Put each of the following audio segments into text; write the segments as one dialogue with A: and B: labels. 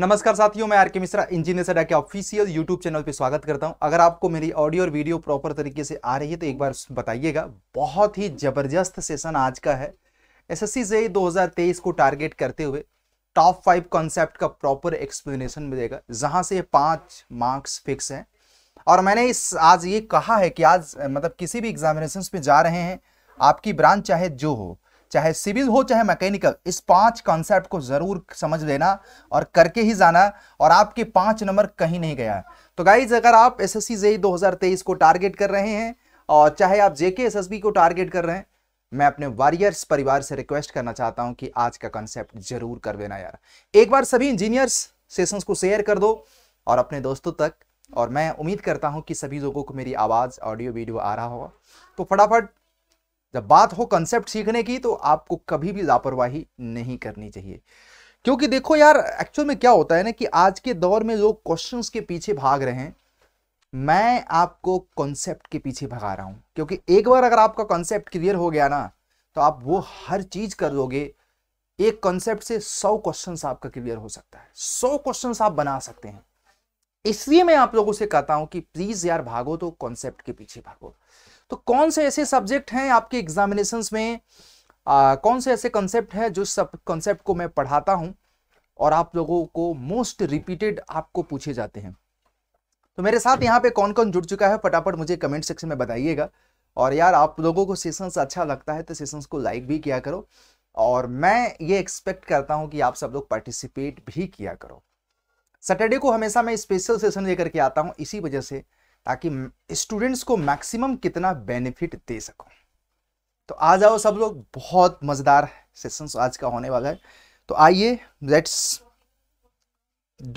A: नमस्कार साथियों मैं आरके मिश्रा इंजीनियर सडा के ऑफिशियल यूट्यूब चैनल पर स्वागत करता हूं अगर आपको मेरी ऑडियो और वीडियो प्रॉपर तरीके से आ रही है तो एक बार बताइएगा बहुत ही जबरदस्त सेशन आज का है एसएससी एस 2023 को टारगेट करते हुए टॉप फाइव कॉन्सेप्ट का प्रॉपर एक्सप्लेनेशन मिलेगा जहां से पांच मार्क्स फिक्स हैं और मैंने इस आज ये कहा है कि आज मतलब किसी भी एग्जामिनेशन में जा रहे हैं आपकी ब्रांच चाहे जो हो चाहे सिविल हो चाहे मैकेनिकल इस पांच कॉन्सेप्ट को जरूर समझ लेना और करके ही जाना और आपके पांच नंबर कहीं नहीं गया तो गाइज अगर आप एस एस सी दो को टारगेट कर रहे हैं और चाहे आप जेके एस एस बी को टारगेट कर रहे हैं मैं अपने वॉरियर्स परिवार से रिक्वेस्ट करना चाहता हूं कि आज का कॉन्सेप्ट जरूर कर देना यार एक बार सभी इंजीनियर्स सेशंस को शेयर कर दो और अपने दोस्तों तक और मैं उम्मीद करता हूं कि सभी लोगों को मेरी आवाज़ ऑडियो वीडियो आ रहा होगा तो फटाफट जब बात हो कंसेप्ट सीखने की तो आपको कभी भी लापरवाही नहीं करनी चाहिए क्योंकि देखो यार एक्चुअल में क्या होता है ना कि आज के दौर में लोग क्वेश्चंस के पीछे भाग रहे हैं मैं आपको कॉन्सेप्ट के पीछे भगा रहा हूं क्योंकि एक बार अगर आपका कॉन्सेप्ट क्लियर हो गया ना तो आप वो हर चीज कर लोगे एक कॉन्सेप्ट से सौ क्वेश्चन आपका क्लियर हो सकता है सौ क्वेश्चन आप बना सकते हैं इसलिए मैं आप लोगों से कहता हूं कि प्लीज यार भागो तो कॉन्सेप्ट के पीछे भागो तो कौन से ऐसे सब्जेक्ट हैं आपके एग्जामिनेशन में आ, कौन से ऐसे कंसेप्ट हैं जो सब कंसेप्ट को मैं पढ़ाता हूँ और आप लोगों को मोस्ट रिपीटेड आपको पूछे जाते हैं तो मेरे साथ यहाँ पे कौन कौन जुड़ चुका है फटाफट मुझे कमेंट सेक्शन में बताइएगा और यार आप लोगों को सेशंस अच्छा लगता है तो सेशंस को लाइक भी किया करो और मैं ये एक्सपेक्ट करता हूँ कि आप सब लोग पार्टिसिपेट भी किया करो सैटरडे को हमेशा मैं स्पेशल सेशन लेकर के आता हूँ इसी वजह से ताकि स्टूडेंट्स को मैक्सिमम कितना बेनिफिट दे सको तो आ जाओ सब लोग बहुत मज़ेदार सेशन आज का होने वाला है तो आइए let's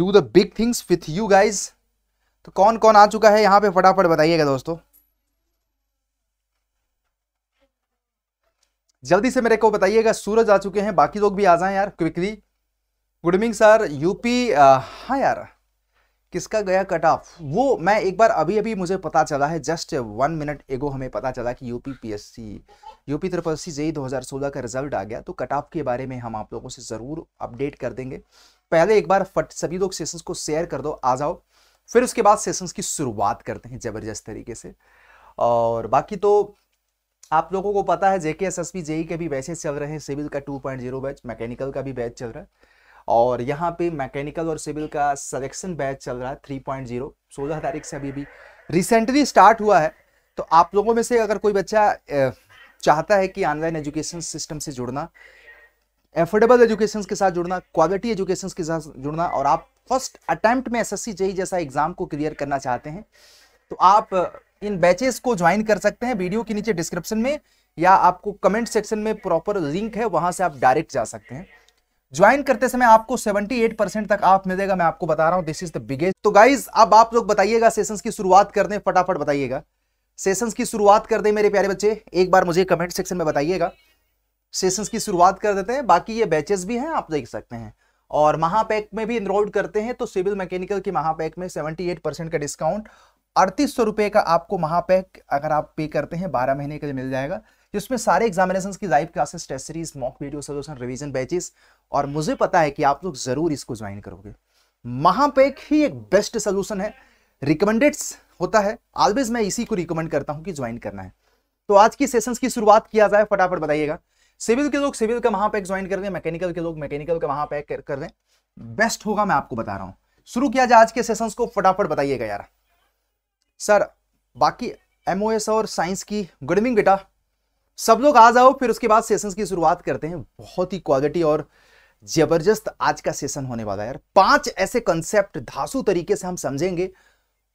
A: do the big things with you guys तो कौन कौन आ चुका है यहां पे फटाफट बताइएगा दोस्तों जल्दी से मेरे को बताइएगा सूरज आ चुके हैं बाकी लोग भी आ जाएं यार quickly good evening sir U P आ, हाँ यार किसका गया कट ऑफ वो मैं एक बार अभी अभी मुझे पता चला है जस्ट वन मिनट एगो हमें पता चला कि U P P S C U P triple C J E सोलह का रिजल्ट आ गया तो कट ऑफ के बारे में हम आप लोगों से ज़रूर अपडेट कर देंगे पहले एक बार फट सभी लोग सेशंस को शेयर कर दो आ जाओ फिर उसके बाद सेशंस की शुरुआत करते हैं ज़बरदस्त तरीके से और बाकी तो आप लोगों को पता है J K S S P J E के भी बैचेज चल रहे हैं सिविल का जीरो बैच मैकेनिकल का भी बैच चल रहा है और यहाँ पे मैकेनिकल और सिविल का सिलेक्शन बैच चल रहा है थ्री पॉइंट जीरो सोलह तारीख से अभी भी रिसेंटली स्टार्ट हुआ है तो आप लोगों में से अगर कोई बच्चा चाहता है कि ऑनलाइन एजुकेशन सिस्टम से जुड़ना एफोर्डेबल एजुकेशन के साथ जुड़ना क्वालिटी एजुकेशन के साथ जुड़ना और आप फर्स्ट अटैम्प्ट में एस एस e जैसा एग्जाम को क्लियर करना चाहते हैं तो आप इन बैचेस को ज्वाइन कर सकते हैं वीडियो के नीचे डिस्क्रिप्शन में या आपको कमेंट सेक्शन में प्रॉपर लिंक है वहां से आप डायरेक्ट जा सकते हैं ज्वाइन करते समय आपको 78 परसेंट तक आप मिलेगा मैं आपको बता रहा हूं दिस इज द बिगेस्ट तो गाइज अब आप लोग बताइएगा सेशंस की शुरुआत कर दें फटाफट बताइएगा सेशंस की शुरुआत कर दें मेरे प्यारे बच्चे एक बार मुझे कमेंट सेक्शन में बताइएगा सेशंस की शुरुआत कर देते हैं बाकी ये बैचेस भी हैं आप देख सकते हैं और महापैक में भी इनरोल्ड करते हैं तो सिविल मैकेनिकल की महापैक में सेवेंटी परसेंट का डिस्काउंट अड़तीस सौ का आपको महापैक अगर आप पे करते हैं बारह महीने के लिए मिल जाएगा जिसमें सारे एग्जामिनेशन की live classes test series mock video solution revision batches और मुझे पता है कि आप लोग जरूर इसको ज्वाइन करोगे महापैक ही एक बेस्ट सोल्यूशन है रिकमेंडेड होता है ऑलवेज मैं इसी को रिकमेंड करता हूँ कि ज्वाइन करना है तो आज की सेशन की शुरुआत किया जाए फटाफट बताइएगा सिविल के लोग सिविल का महापैक ज्वाइन कर दें मैकेनिकल के लोग मैकेनिकल का महापैक कर, दें बेस्ट होगा मैं आपको बता रहा हूँ शुरू किया जाए आज के सेशंस को फटाफट बताइएगा यार सर बाकी एमओएस और साइंस की गुड इवनिंग बेटा सब लोग आ जाओ फिर उसके बाद सेशंस की शुरुआत करते हैं बहुत ही क्वालिटी और जबरदस्त आज का सेशन होने वाला है यार पांच ऐसे कंसेप्ट धासु तरीके से हम समझेंगे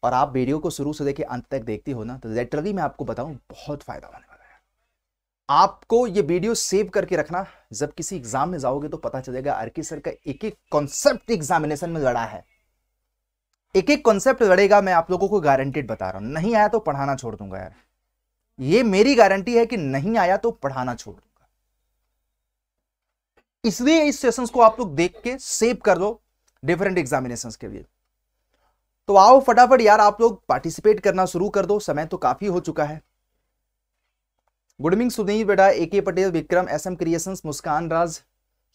A: और आप वीडियो को शुरू से देखे अंत तक देखती हो ना तो लेटरली मैं आपको बताऊं बहुत फायदा होने वाला है आपको ये वीडियो सेव करके रखना जब किसी एग्जाम में जाओगे तो पता चलेगा अर्की सर का एक एक कॉन्सेप्ट एग्जामिनेशन में लड़ा है एक एक कॉन्सेप्ट लड़ेगा मैं आप लोगों को गारंटेड बता रहा हूं नहीं आया तो पढ़ाना छोड़ दूंगा यार ये मेरी गारंटी है कि नहीं आया तो पढ़ाना छोड़ दूंगा इसलिए इस सेशंस को आप लोग देख के सेव कर दो डिफरेंट एग्जामिनेशन के लिए तो आओ फटाफट यार आप लोग पार्टिसिपेट करना शुरू कर दो समय तो काफी हो चुका है गुड इवनिंग सुनील बेटा A K Patel Vikram S M creations Muskan Raj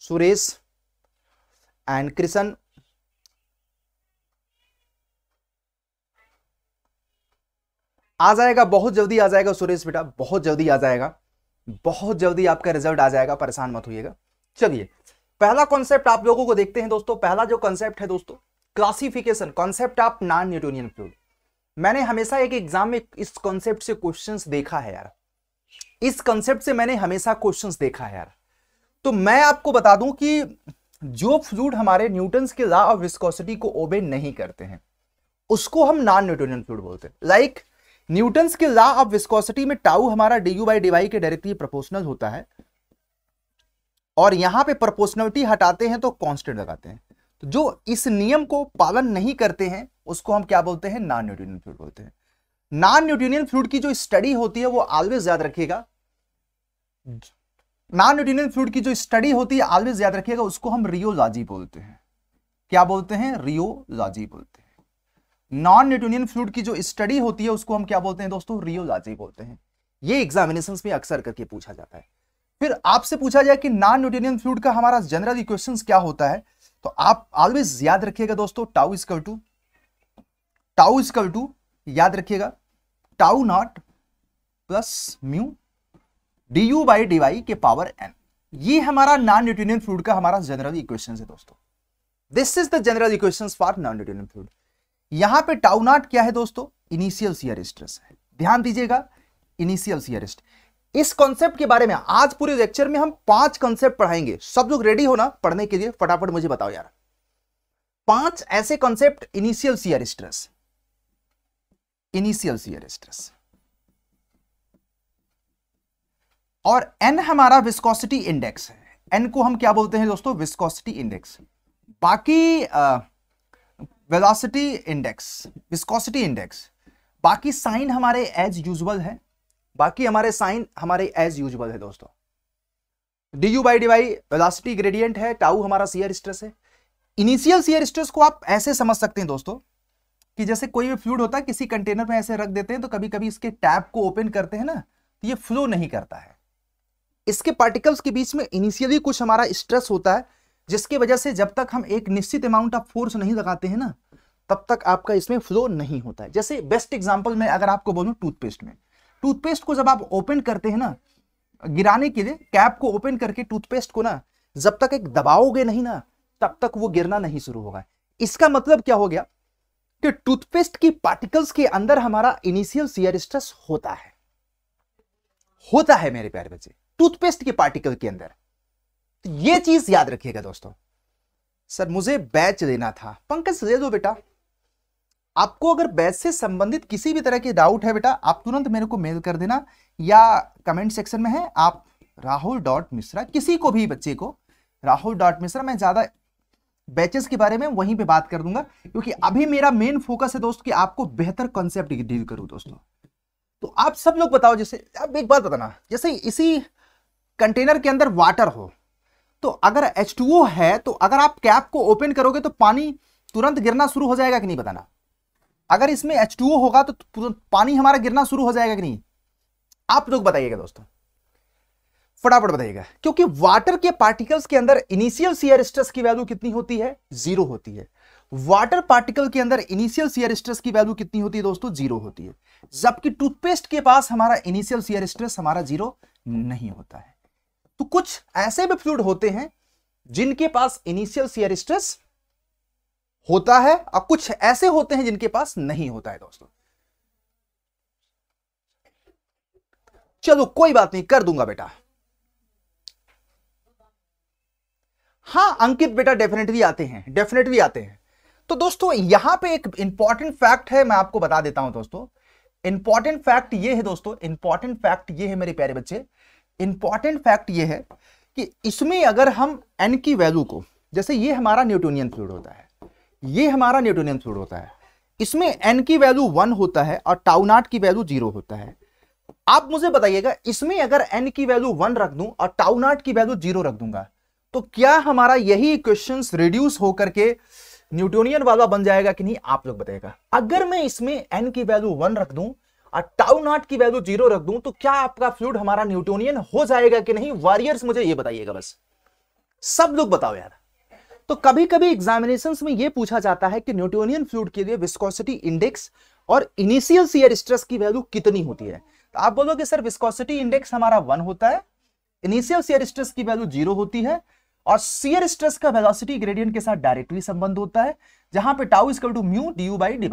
A: Suresh and Krishna आ जाएगा बहुत जल्दी आ जाएगा सुरेश बेटा बहुत जल्दी आ जाएगा बहुत जल्दी आपका रिजल्ट आ जाएगा परेशान मत होइएगा चलिए पहला कॉन्सेप्ट आप लोगों को देखते हैं दोस्तों पहला जो कॉन्सेप्ट है दोस्तों classification concept of non Newtonian fluid मैंने हमेशा एक एग्जाम में इस कॉन्सेप्ट से क्वेश्चंस देखा है यार इस कॉन्सेप्ट से मैंने हमेशा क्वेश्चंस देखा है यार तो मैं आपको बता दूं कि जो फ्लूड हमारे न्यूटन के लॉ ऑफ विस्कोसिटी को ओबे नहीं करते हैं उसको हम नॉन न्यूटोनियन फ्लूड बोलते हैं लाइक like, न्यूटन्स के लॉ ऑफ विस्कोसिटी में टाउ हमारा D U by D Y के डायरेक्टली प्रोपोर्शनल होता है और यहां पे प्रोपोर्शनलिटी हटाते हैं तो कांस्टेंट लगाते हैं तो जो इस नियम को पालन नहीं करते हैं उसको हम क्या बोलते हैं नॉन न्यूटोनियन फ्लूड बोलते हैं नॉन न्यूटोनियन फ्लूड की जो स्टडी होती है वो ऑलवेज याद रखिएगा नॉन न्यूटोनियन फ्लूड की जो स्टडी होती है ऑलवेज याद रखिएगा उसको हम रियोलॉजी बोलते हैं क्या बोलते हैं रियोलॉजी बोलते हैं नॉन न्यूटोनियन फ्लूड की जो स्टडी होती है उसको हम क्या बोलते हैं दोस्तों रियोलॉजी बोलते हैं ये एग्जामिनेशन में अक्सर करके पूछा जाता है फिर आपसे पूछा जाए कि नॉन न्यूटोनियन फ्लूड का हमारा जनरल इक्वेशन क्या होता है तो आप ऑलवेज याद रखिएगा दोस्तों tau equal to tau equal to याद रखिएगा tau naught plus mu D U by D Y के पावर एन ये हमारा नॉन न्यूटोनियन फ्लूड का हमारा जनरल इक्वेशन है दोस्तों this is the general equation for non Newtonian fluid यहां पे टाउनाट क्या है दोस्तों इनिशियल सीयर स्ट्रेस है ध्यान दीजिएगा इनिशियल सियर स्ट्रेस इस कॉन्सेप्ट के बारे में आज पूरे लेक्चर में हम पांच कॉन्सेप्ट पढ़ाएंगे सब लोग रेडी ना पढ़ने के लिए फटाफट मुझे बताओ यार पांच ऐसे concept initial shear stress initial shear stress और एन हमारा विस्कोसिटी इंडेक्स है एन को हम क्या बोलते हैं दोस्तों विस्कोसिटी इंडेक्स बाकी आ, वेलोसिटी इंडेक्स विस्कोसिटी इंडेक्स बाकी साइन हमारे एज यूजल है बाकी हमारे साइन हमारे एज यूजल है दोस्तों D U by D by velocity gradient है टाउ हमारा सीयर स्ट्रेस है इनिशियल सीयर स्ट्रेस को आप ऐसे समझ सकते हैं दोस्तों कि जैसे कोई भी फ्लूड होता है किसी कंटेनर में ऐसे रख देते हैं तो कभी कभी इसके टैप को ओपन करते हैं ना तो ये फ्लो नहीं करता है इसके पार्टिकल्स के बीच में इनिशियली कुछ हमारा स्ट्रेस होता है जिसकी वजह से जब तक हम एक निश्चित अमाउंट ऑफ फोर्स नहीं लगाते हैं ना तब तक आपका इसमें फ्लो नहीं होता है जैसे बेस्ट एग्जाम्पल में अगर आपको बोलूँ टूथपेस्ट में टूथपेस्ट को जब आप ओपन करते हैं ना गिराने के लिए कैप को ओपन करके टूथपेस्ट को ना जब तक एक दबाओगे नहीं ना तब तक वो गिरना नहीं शुरू होगा इसका मतलब क्या हो गया कि टूथपेस्ट की पार्टिकल्स के अंदर हमारा इनिशियल सीयर स्ट्रेस होता है होता है मेरे प्यारे बच्चे टूथपेस्ट के पार्टिकल के अंदर तो ये चीज याद रखिएगा दोस्तों सर मुझे बैच देना था पंकज दे दो बेटा आपको अगर बैच से संबंधित किसी भी तरह की डाउट है बेटा आप तुरंत मेरे को मेल कर देना या कमेंट सेक्शन में है आप राहुल डॉट मिश्रा किसी को भी बच्चे को राहुल डॉट मिश्रा मैं ज़्यादा बैचेस के बारे में वहीं पे बात कर दूंगा क्योंकि अभी मेरा मेन फोकस है दोस्त कि आपको बेहतर कॉन्सेप्ट डील करूं दोस्तों तो आप सब लोग बताओ जैसे अब एक बात बताना जैसे इसी कंटेनर के अंदर वाटर हो तो अगर एच है तो अगर आप कैप को ओपन करोगे तो पानी तुरंत गिरना शुरू हो जाएगा कि नहीं बताना अगर इसमें एच होगा तो पानी हमारा गिरना शुरू हो जाएगा कि नहीं आप लोग बताइएगा दोस्तों फटाफट बताइएगा क्योंकि वाटर के पार्टिकल्स के अंदर इनिशियल सीयर स्ट्रेस की वैल्यू कितनी होती है जीरो होती है वाटर पार्टिकल के अंदर इनिशियल सीयर स्ट्रेस की वैल्यू कितनी होती है दोस्तों जीरो होती है जबकि टूथपेस्ट के पास हमारा इनिशियल सीयर स्ट्रेस हमारा जीरो नहीं होता है तो कुछ ऐसे भी फ्लूड होते हैं जिनके पास इनिशियल सीयर स्ट्रेस होता है और कुछ ऐसे होते हैं जिनके पास नहीं होता है दोस्तों चलो कोई बात नहीं कर दूंगा बेटा हाँ अंकित बेटा डेफिनेटली आते हैं डेफिनेटली आते हैं तो दोस्तों यहां पे एक इंपॉर्टेंट फैक्ट है मैं आपको बता देता हूं दोस्तों इंपॉर्टेंट फैक्ट ये है दोस्तों इंपॉर्टेंट फैक्ट ये है मेरे प्यारे बच्चे इंपॉर्टेंट फैक्ट ये है कि इसमें अगर हम एन की वैल्यू को जैसे ये हमारा न्यूटोनियन फ्लूड होता है ये हमारा न्यूटोनियन फ्लूड होता है इसमें एन की वैल्यू वन होता है और टाउनाट की वैल्यू जीरो होता है आप मुझे बताइएगा इसमें अगर एन की वैल्यू वन रख दूं और टाउनाट की वैल्यू जीरो रख दूंगा तो क्या हमारा यही इक्वेशन रिड्यूस होकर के न्यूटोनियन वाला बन जाएगा कि नहीं आप लोग बताएगा अगर मैं इसमें एन की वैल्यू वन रख दूं टाउ नॉट की वैल्यू जीरो रख दूं तो क्या आपका फ्लूड हमारा न्यूटोनियन हो जाएगा कि नहीं वॉरियर्स मुझे ये बताइएगा बस सब लोग बताओ यार तो कभी कभी एग्जामिनेशन में ये पूछा जाता है कि न्यूटोनियन फ्लूड के लिए विस्कोसिटी इंडेक्स और इनिशियल सीयर स्ट्रेस की वैल्यू कितनी होती है तो आप बोलोगे सर विस्कोसिटी इंडेक्स हमारा वन होता है इनिशियल सीयर स्ट्रेस की वैल्यू जीरो होती है और सीयर स्ट्रेस का वेलोसिटी ग्रेडियंट के साथ डायरेक्टली संबंध होता है जहां पे tau equal to mu D U by D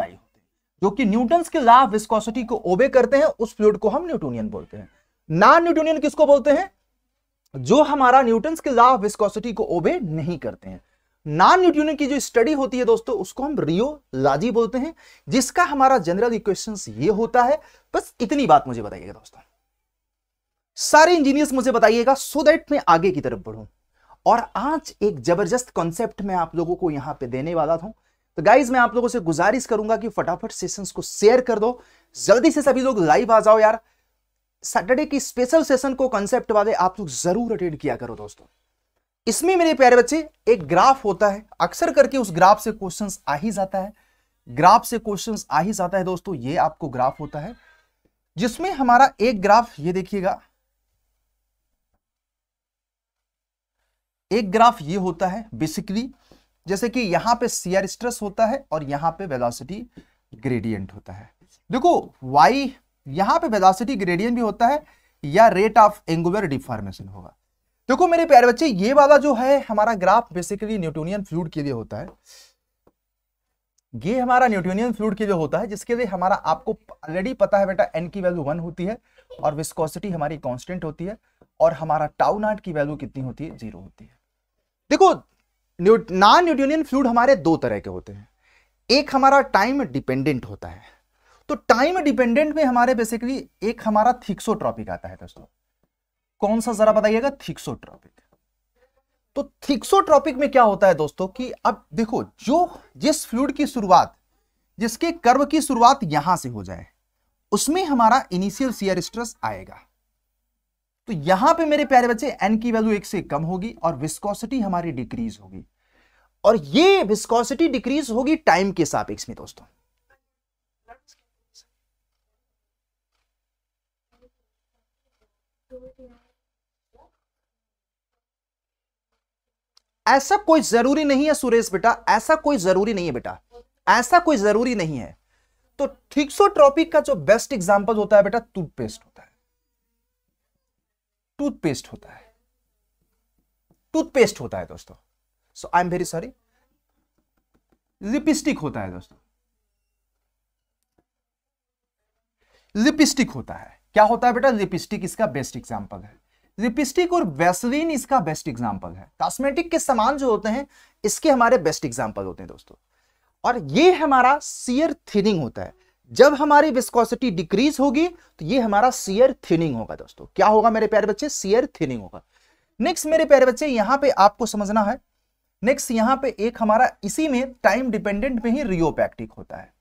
A: जो कि न्यूटन के लाभ विस्कोसिटी को ओबे करते हैं उस फ्लूड को हम न्यूटोनियन बोलते हैं नॉन न्यूटोनियन किसको बोलते हैं जो हमारा न्यूटन के लाभ विस्कोसिटी को ओबे नहीं करते हैं नॉन न्यूटोनियन की जो स्टडी होती है दोस्तों उसको हम रियोलॉजी बोलते हैं जिसका हमारा जनरल इक्वेशन ये होता है बस इतनी बात मुझे बताइएगा दोस्तों सारे इंजीनियर्स मुझे बताइएगा सो दैट मैं आगे की तरफ बढ़ू और आज एक जबरदस्त कॉन्सेप्ट मैं आप लोगों को यहां पे देने वाला था तो गाइज मैं आप लोगों से गुजारिश करूंगा कि फटाफट सेशंस को शेयर कर दो जल्दी से सभी लोग लाइव आ जाओ यार सैटरडे की स्पेशल सेशन को कंसेप्ट वाले आप लोग जरूर अटेंड किया करो दोस्तों इसमें मेरे प्यारे बच्चे एक ग्राफ होता है अक्सर करके उस ग्राफ से क्वेश्चन आ ही जाता है ग्राफ से क्वेश्चन आ ही जाता है दोस्तों ये आपको ग्राफ होता है जिसमें हमारा एक ग्राफ ये देखिएगा एक ग्राफ ये होता है बेसिकली जैसे कि यहां पे सीआर स्ट्रेस होता है और यहां पे वेलोसिटी ग्रेडियंट होता है देखो वाई यहां पे वेलोसिटी ग्रेडियंट भी होता है या रेट ऑफ एंगुलर डिफॉर्मेशन होगा देखो मेरे प्यारे बच्चे ये वाला जो है हमारा ग्राफ बेसिकली न्यूटोनियन फ्लूड के लिए होता है ये हमारा न्यूटोनियन फ्लूड के लिए होता है जिसके लिए हमारा आपको ऑलरेडी पता है बेटा एन की वैल्यू वन होती है और विस्कोसिटी हमारी कॉन्स्टेंट होती है और हमारा टाउनाट की वैल्यू कितनी होती है जीरो होती है देखो नॉन न्यूटोनियन फ्लूड हमारे दो तरह के होते हैं एक हमारा टाइम डिपेंडेंट होता है तो टाइम डिपेंडेंट में हमारे बेसिकली एक हमारा थिक्सोट्रॉपिक आता है दोस्तों कौन सा जरा बताइएगा थिक्सोट्रॉपिक तो थिक्सोट्रॉपिक में क्या होता है दोस्तों कि अब देखो जो जिस फ्लूड की शुरुआत जिसके कर्व की शुरुआत यहां से हो जाए उसमें हमारा इनिशियल सीयर स्ट्रेस आएगा तो यहां पे मेरे प्यारे बच्चे एन की वैल्यू एक से कम होगी और विस्कोसिटी हमारी डिक्रीज होगी और ये विस्कोसिटी डिक्रीज होगी टाइम के सापेक्ष में दोस्तों ऐसा कोई जरूरी नहीं है सुरेश बेटा ऐसा कोई जरूरी नहीं है बेटा ऐसा कोई जरूरी नहीं है तो ठिक्सोट्रॉपिक का जो बेस्ट एग्जांपल होता है बेटा टूथपेस्ट टूथपेस्ट होता है टूथपेस्ट होता है दोस्तों so I am very sorry lipstick होता है दोस्तों लिपस्टिक होता है क्या होता है बेटा लिपस्टिक इसका बेस्ट एग्जाम्पल है लिपस्टिक और वैसलीन इसका बेस्ट एग्जाम्पल है कॉस्मेटिक के सामान जो होते हैं इसके हमारे बेस्ट एग्जाम्पल होते हैं दोस्तों और ये हमारा सीयर थिनिंग होता है जब हमारी विस्कोसिटी डिक्रीज होगी तो ये हमारा सीयर थिनिंग होगा दोस्तों क्या होगा मेरे प्यारे बच्चे सीयर थिनिंग होगा नेक्स्ट मेरे प्यारे बच्चे यहां पे आपको समझना है नेक्स्ट यहां पे एक हमारा इसी में टाइम डिपेंडेंट में ही रियोपैक्टिक होता है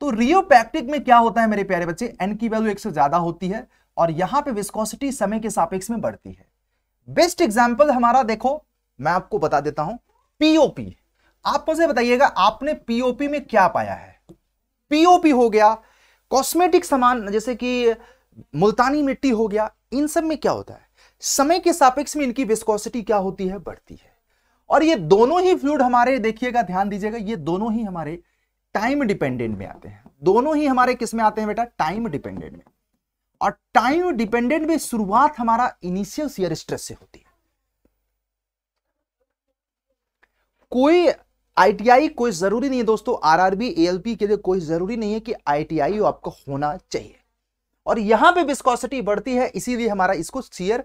A: तो रियोपैक्टिक में क्या होता है मेरे प्यारे बच्चे एन की वैल्यू एक से ज्यादा होती है और यहां पे विस्कोसिटी समय के सापेक्ष में बढ़ती है बेस्ट एग्जाम्पल हमारा देखो मैं आपको बता देता हूं पीओपी आप मुझे बताइएगा आपने पीओपी में क्या पाया है पीओपी हो गया कॉस्मेटिक सामान जैसे कि मुल्तानी मिट्टी हो गया इन सब में क्या होता है समय के सापेक्ष में इनकी विस्कोसिटी क्या होती है बढ़ती है और ये दोनों ही फ्लूड हमारे देखिएगा ध्यान दीजिएगा ये दोनों ही हमारे टाइम डिपेंडेंट में आते हैं दोनों ही हमारे किस में आते हैं बेटा टाइम डिपेंडेंट में और टाइम डिपेंडेंट में शुरुआत हमारा इनिशियल सियर स्ट्रेस से होती है कोई आईटीआई कोई जरूरी नहीं है दोस्तों आरआरबी एएलपी के लिए कोई जरूरी नहीं है कि आईटीआई आपको होना चाहिए और यहां पे विस्कोसिटी बढ़ती है इसीलिए हमारा इसको सीयर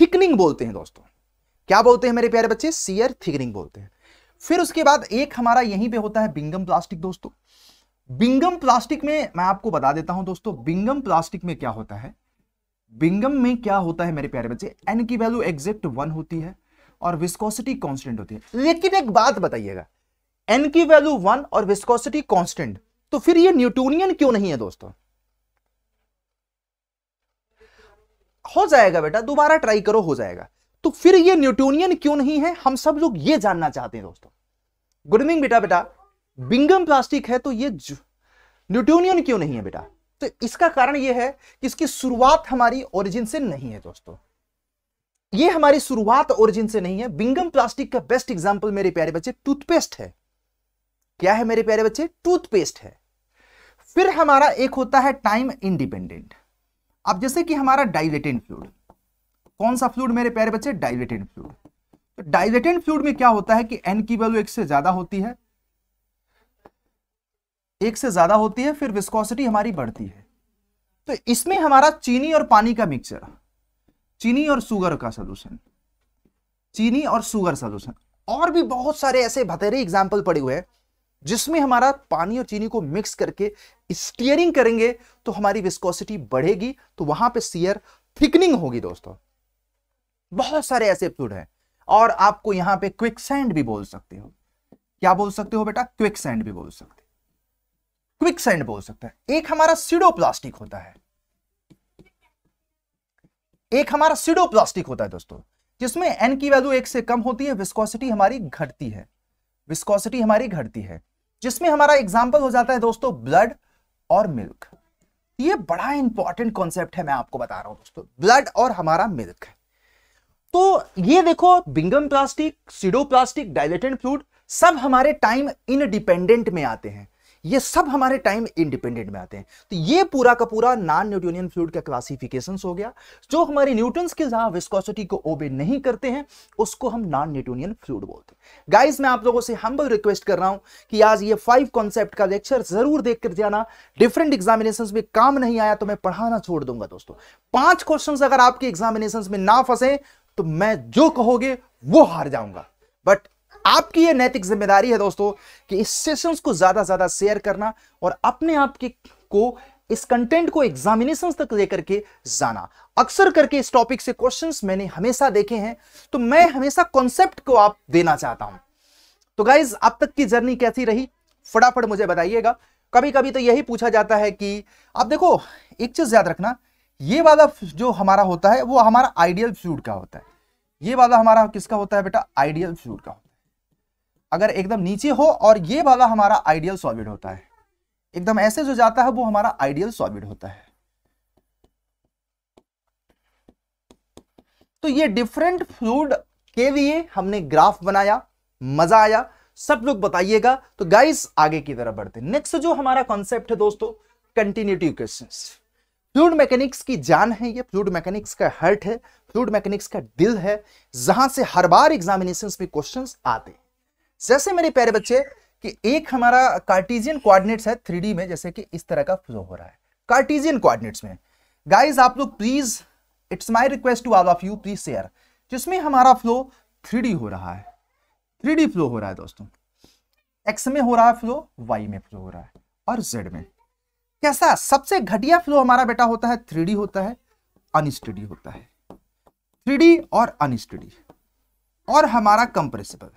A: थिकनिंग बोलते हैं दोस्तों क्या बोलते हैं मेरे प्यारे बच्चे सीयर थिकनिंग बोलते हैं फिर उसके बाद एक हमारा यहीं पे होता है बिंगम प्लास्टिक दोस्तों बिंगम प्लास्टिक में मैं आपको बता देता हूं दोस्तों बिंगम प्लास्टिक में क्या होता है बिंगम में क्या होता है मेरे प्यारे बच्चे एन की वैल्यू एग्जैक्ट वन होती है और विस्कोसिटी कॉन्स्टेंट होती है लेकिन एक बात बताइएगा एन की वैल्यू वन और विस्कोसिटी कांस्टेंट तो फिर ये न्यूटोनियन क्यों नहीं है दोस्तों हो जाएगा बेटा दोबारा ट्राई करो हो जाएगा तो फिर ये न्यूटोनियन क्यों नहीं है हम सब लोग ये जानना चाहते हैं दोस्तों गुड इवनिंग बेटा बेटा बिंगम प्लास्टिक है तो ये न्यूटोनियन क्यों नहीं है बेटा तो इसका कारण यह है कि इसकी शुरुआत हमारी ओरिजिन से नहीं है दोस्तों ये हमारी शुरुआत ओरिजिन से नहीं है बिंगम प्लास्टिक का बेस्ट एग्जाम्पल मेरे प्यारे बच्चे टूथपेस्ट है क्या है मेरे प्यारे बच्चे टूथपेस्ट है फिर हमारा एक होता है टाइम इंडिपेंडेंट अब जैसे कि हमारा डाइलेटेंट फ्लूड कौन सा फ्लूड मेरे प्यारे बच्चे डाइलेटेंट फ्लूड तो डाइलेटेंट फ्लूड में क्या होता है कि एन की वैल्यू एक से ज्यादा होती है एक से ज्यादा होती है फिर विस्कोसिटी हमारी बढ़ती है तो इसमें हमारा चीनी और पानी का मिक्सचर चीनी और सुगर का सोल्यूशन चीनी और सुगर सोल्यूशन और भी बहुत सारे ऐसे भतेरे एग्जाम्पल पड़े हुए हैं जिसमें हमारा पानी और चीनी को मिक्स करके स्टीयरिंग करेंगे तो हमारी विस्कोसिटी बढ़ेगी तो वहां पे सीयर थिकनिंग होगी दोस्तों बहुत सारे ऐसे एपिसोड हैं और आपको यहां पे क्विक सैंड भी बोल सकते हो क्या बोल सकते हो बेटा क्विक सैंड भी बोल सकते क्विक सैंड बोल सकते हैं एक हमारा प्लास्टिक होता है एक हमारा प्लास्टिक होता है दोस्तों जिसमें एन की वैल्यू एक से कम होती है विस्कोसिटी हमारी घटती है विस्कोसिटी हमारी घटती है जिसमें हमारा एग्जाम्पल हो जाता है दोस्तों ब्लड और मिल्क ये बड़ा इंपॉर्टेंट कॉन्सेप्ट है मैं आपको बता रहा हूं दोस्तों ब्लड और हमारा मिल्क तो ये देखो Bingham plastic pseudo plastic dilatant fluid सब हमारे टाइम इनडिपेंडेंट में आते हैं ये सब हमारे टाइम इंडिपेंडेंट में आते हैं तो ये पूरा का पूरा नॉन न्यूटोनियन फ्लूड का क्लासिफिकेशन हो गया जो हमारे न्यूटन के जहां विस्कोसिटी को ओबे नहीं करते हैं उसको हम नॉन न्यूटोनियन फ्लूड बोलते हैं गाइस मैं आप लोगों से हम्बल रिक्वेस्ट कर रहा हूं कि आज ये फाइव कॉन्सेप्ट का लेक्चर जरूर देख कर जाना डिफरेंट एग्जामिनेशन में काम नहीं आया तो मैं पढ़ाना छोड़ दूंगा दोस्तों पांच क्वेश्चन अगर आपके एग्जामिनेशन में ना फंसे तो मैं जो कहोगे वो हार जाऊंगा बट आपकी ये नैतिक जिम्मेदारी है दोस्तों कि इस सेशंस को ज्यादा से ज्यादा शेयर करना और अपने आप के को इस कंटेंट को एग्जामिनेशन तक लेकर के जाना अक्सर करके इस टॉपिक से क्वेश्चंस मैंने हमेशा देखे हैं तो मैं हमेशा कॉन्सेप्ट को आप देना चाहता हूं तो गाइज अब तक की जर्नी कैसी रही फटाफट मुझे बताइएगा कभी कभी तो यही पूछा जाता है कि आप देखो एक चीज याद रखना ये वाला जो हमारा होता है वो हमारा आइडियल फ्यूड का होता है ये वाला हमारा किसका होता है बेटा आइडियल फ्यूड का होता है अगर एकदम नीचे हो और ये वाला हमारा आइडियल सॉलिड होता है एकदम ऐसे जो जाता है वो हमारा आइडियल सॉलिड होता है तो ये डिफरेंट फ्लूड के लिए हमने ग्राफ बनाया मजा आया सब लोग बताइएगा तो गाइस आगे की तरफ बढ़ते नेक्स्ट जो हमारा कॉन्सेप्ट है दोस्तों कंटिन्यूटी क्वेश्चन फ्लूड मैकेनिक्स की जान है ये फ्लूड मैकेनिक्स का हर्ट है फ्लूड मैकेनिक्स का दिल है जहां से हर बार एग्जामिनेशन में क्वेश्चन आते जैसे मेरे प्यारे बच्चे कि एक हमारा कार्टिजियन कोऑर्डिनेट्स है थ्री में जैसे कि इस तरह का फ्लो हो रहा है कार्टिजियन कोऑर्डिनेट्स में गाइस आप लोग please it's my request to all of you please share जिसमें हमारा फ्लो थ्री हो रहा है थ्री फ्लो हो रहा है दोस्तों एक्स में हो रहा है फ्लो वाई में फ्लो हो रहा है और जेड में कैसा सबसे घटिया फ्लो हमारा बेटा होता है थ्री होता है अनस्टडी होता है थ्री और अनस्टडी और हमारा कंप्रेसिबल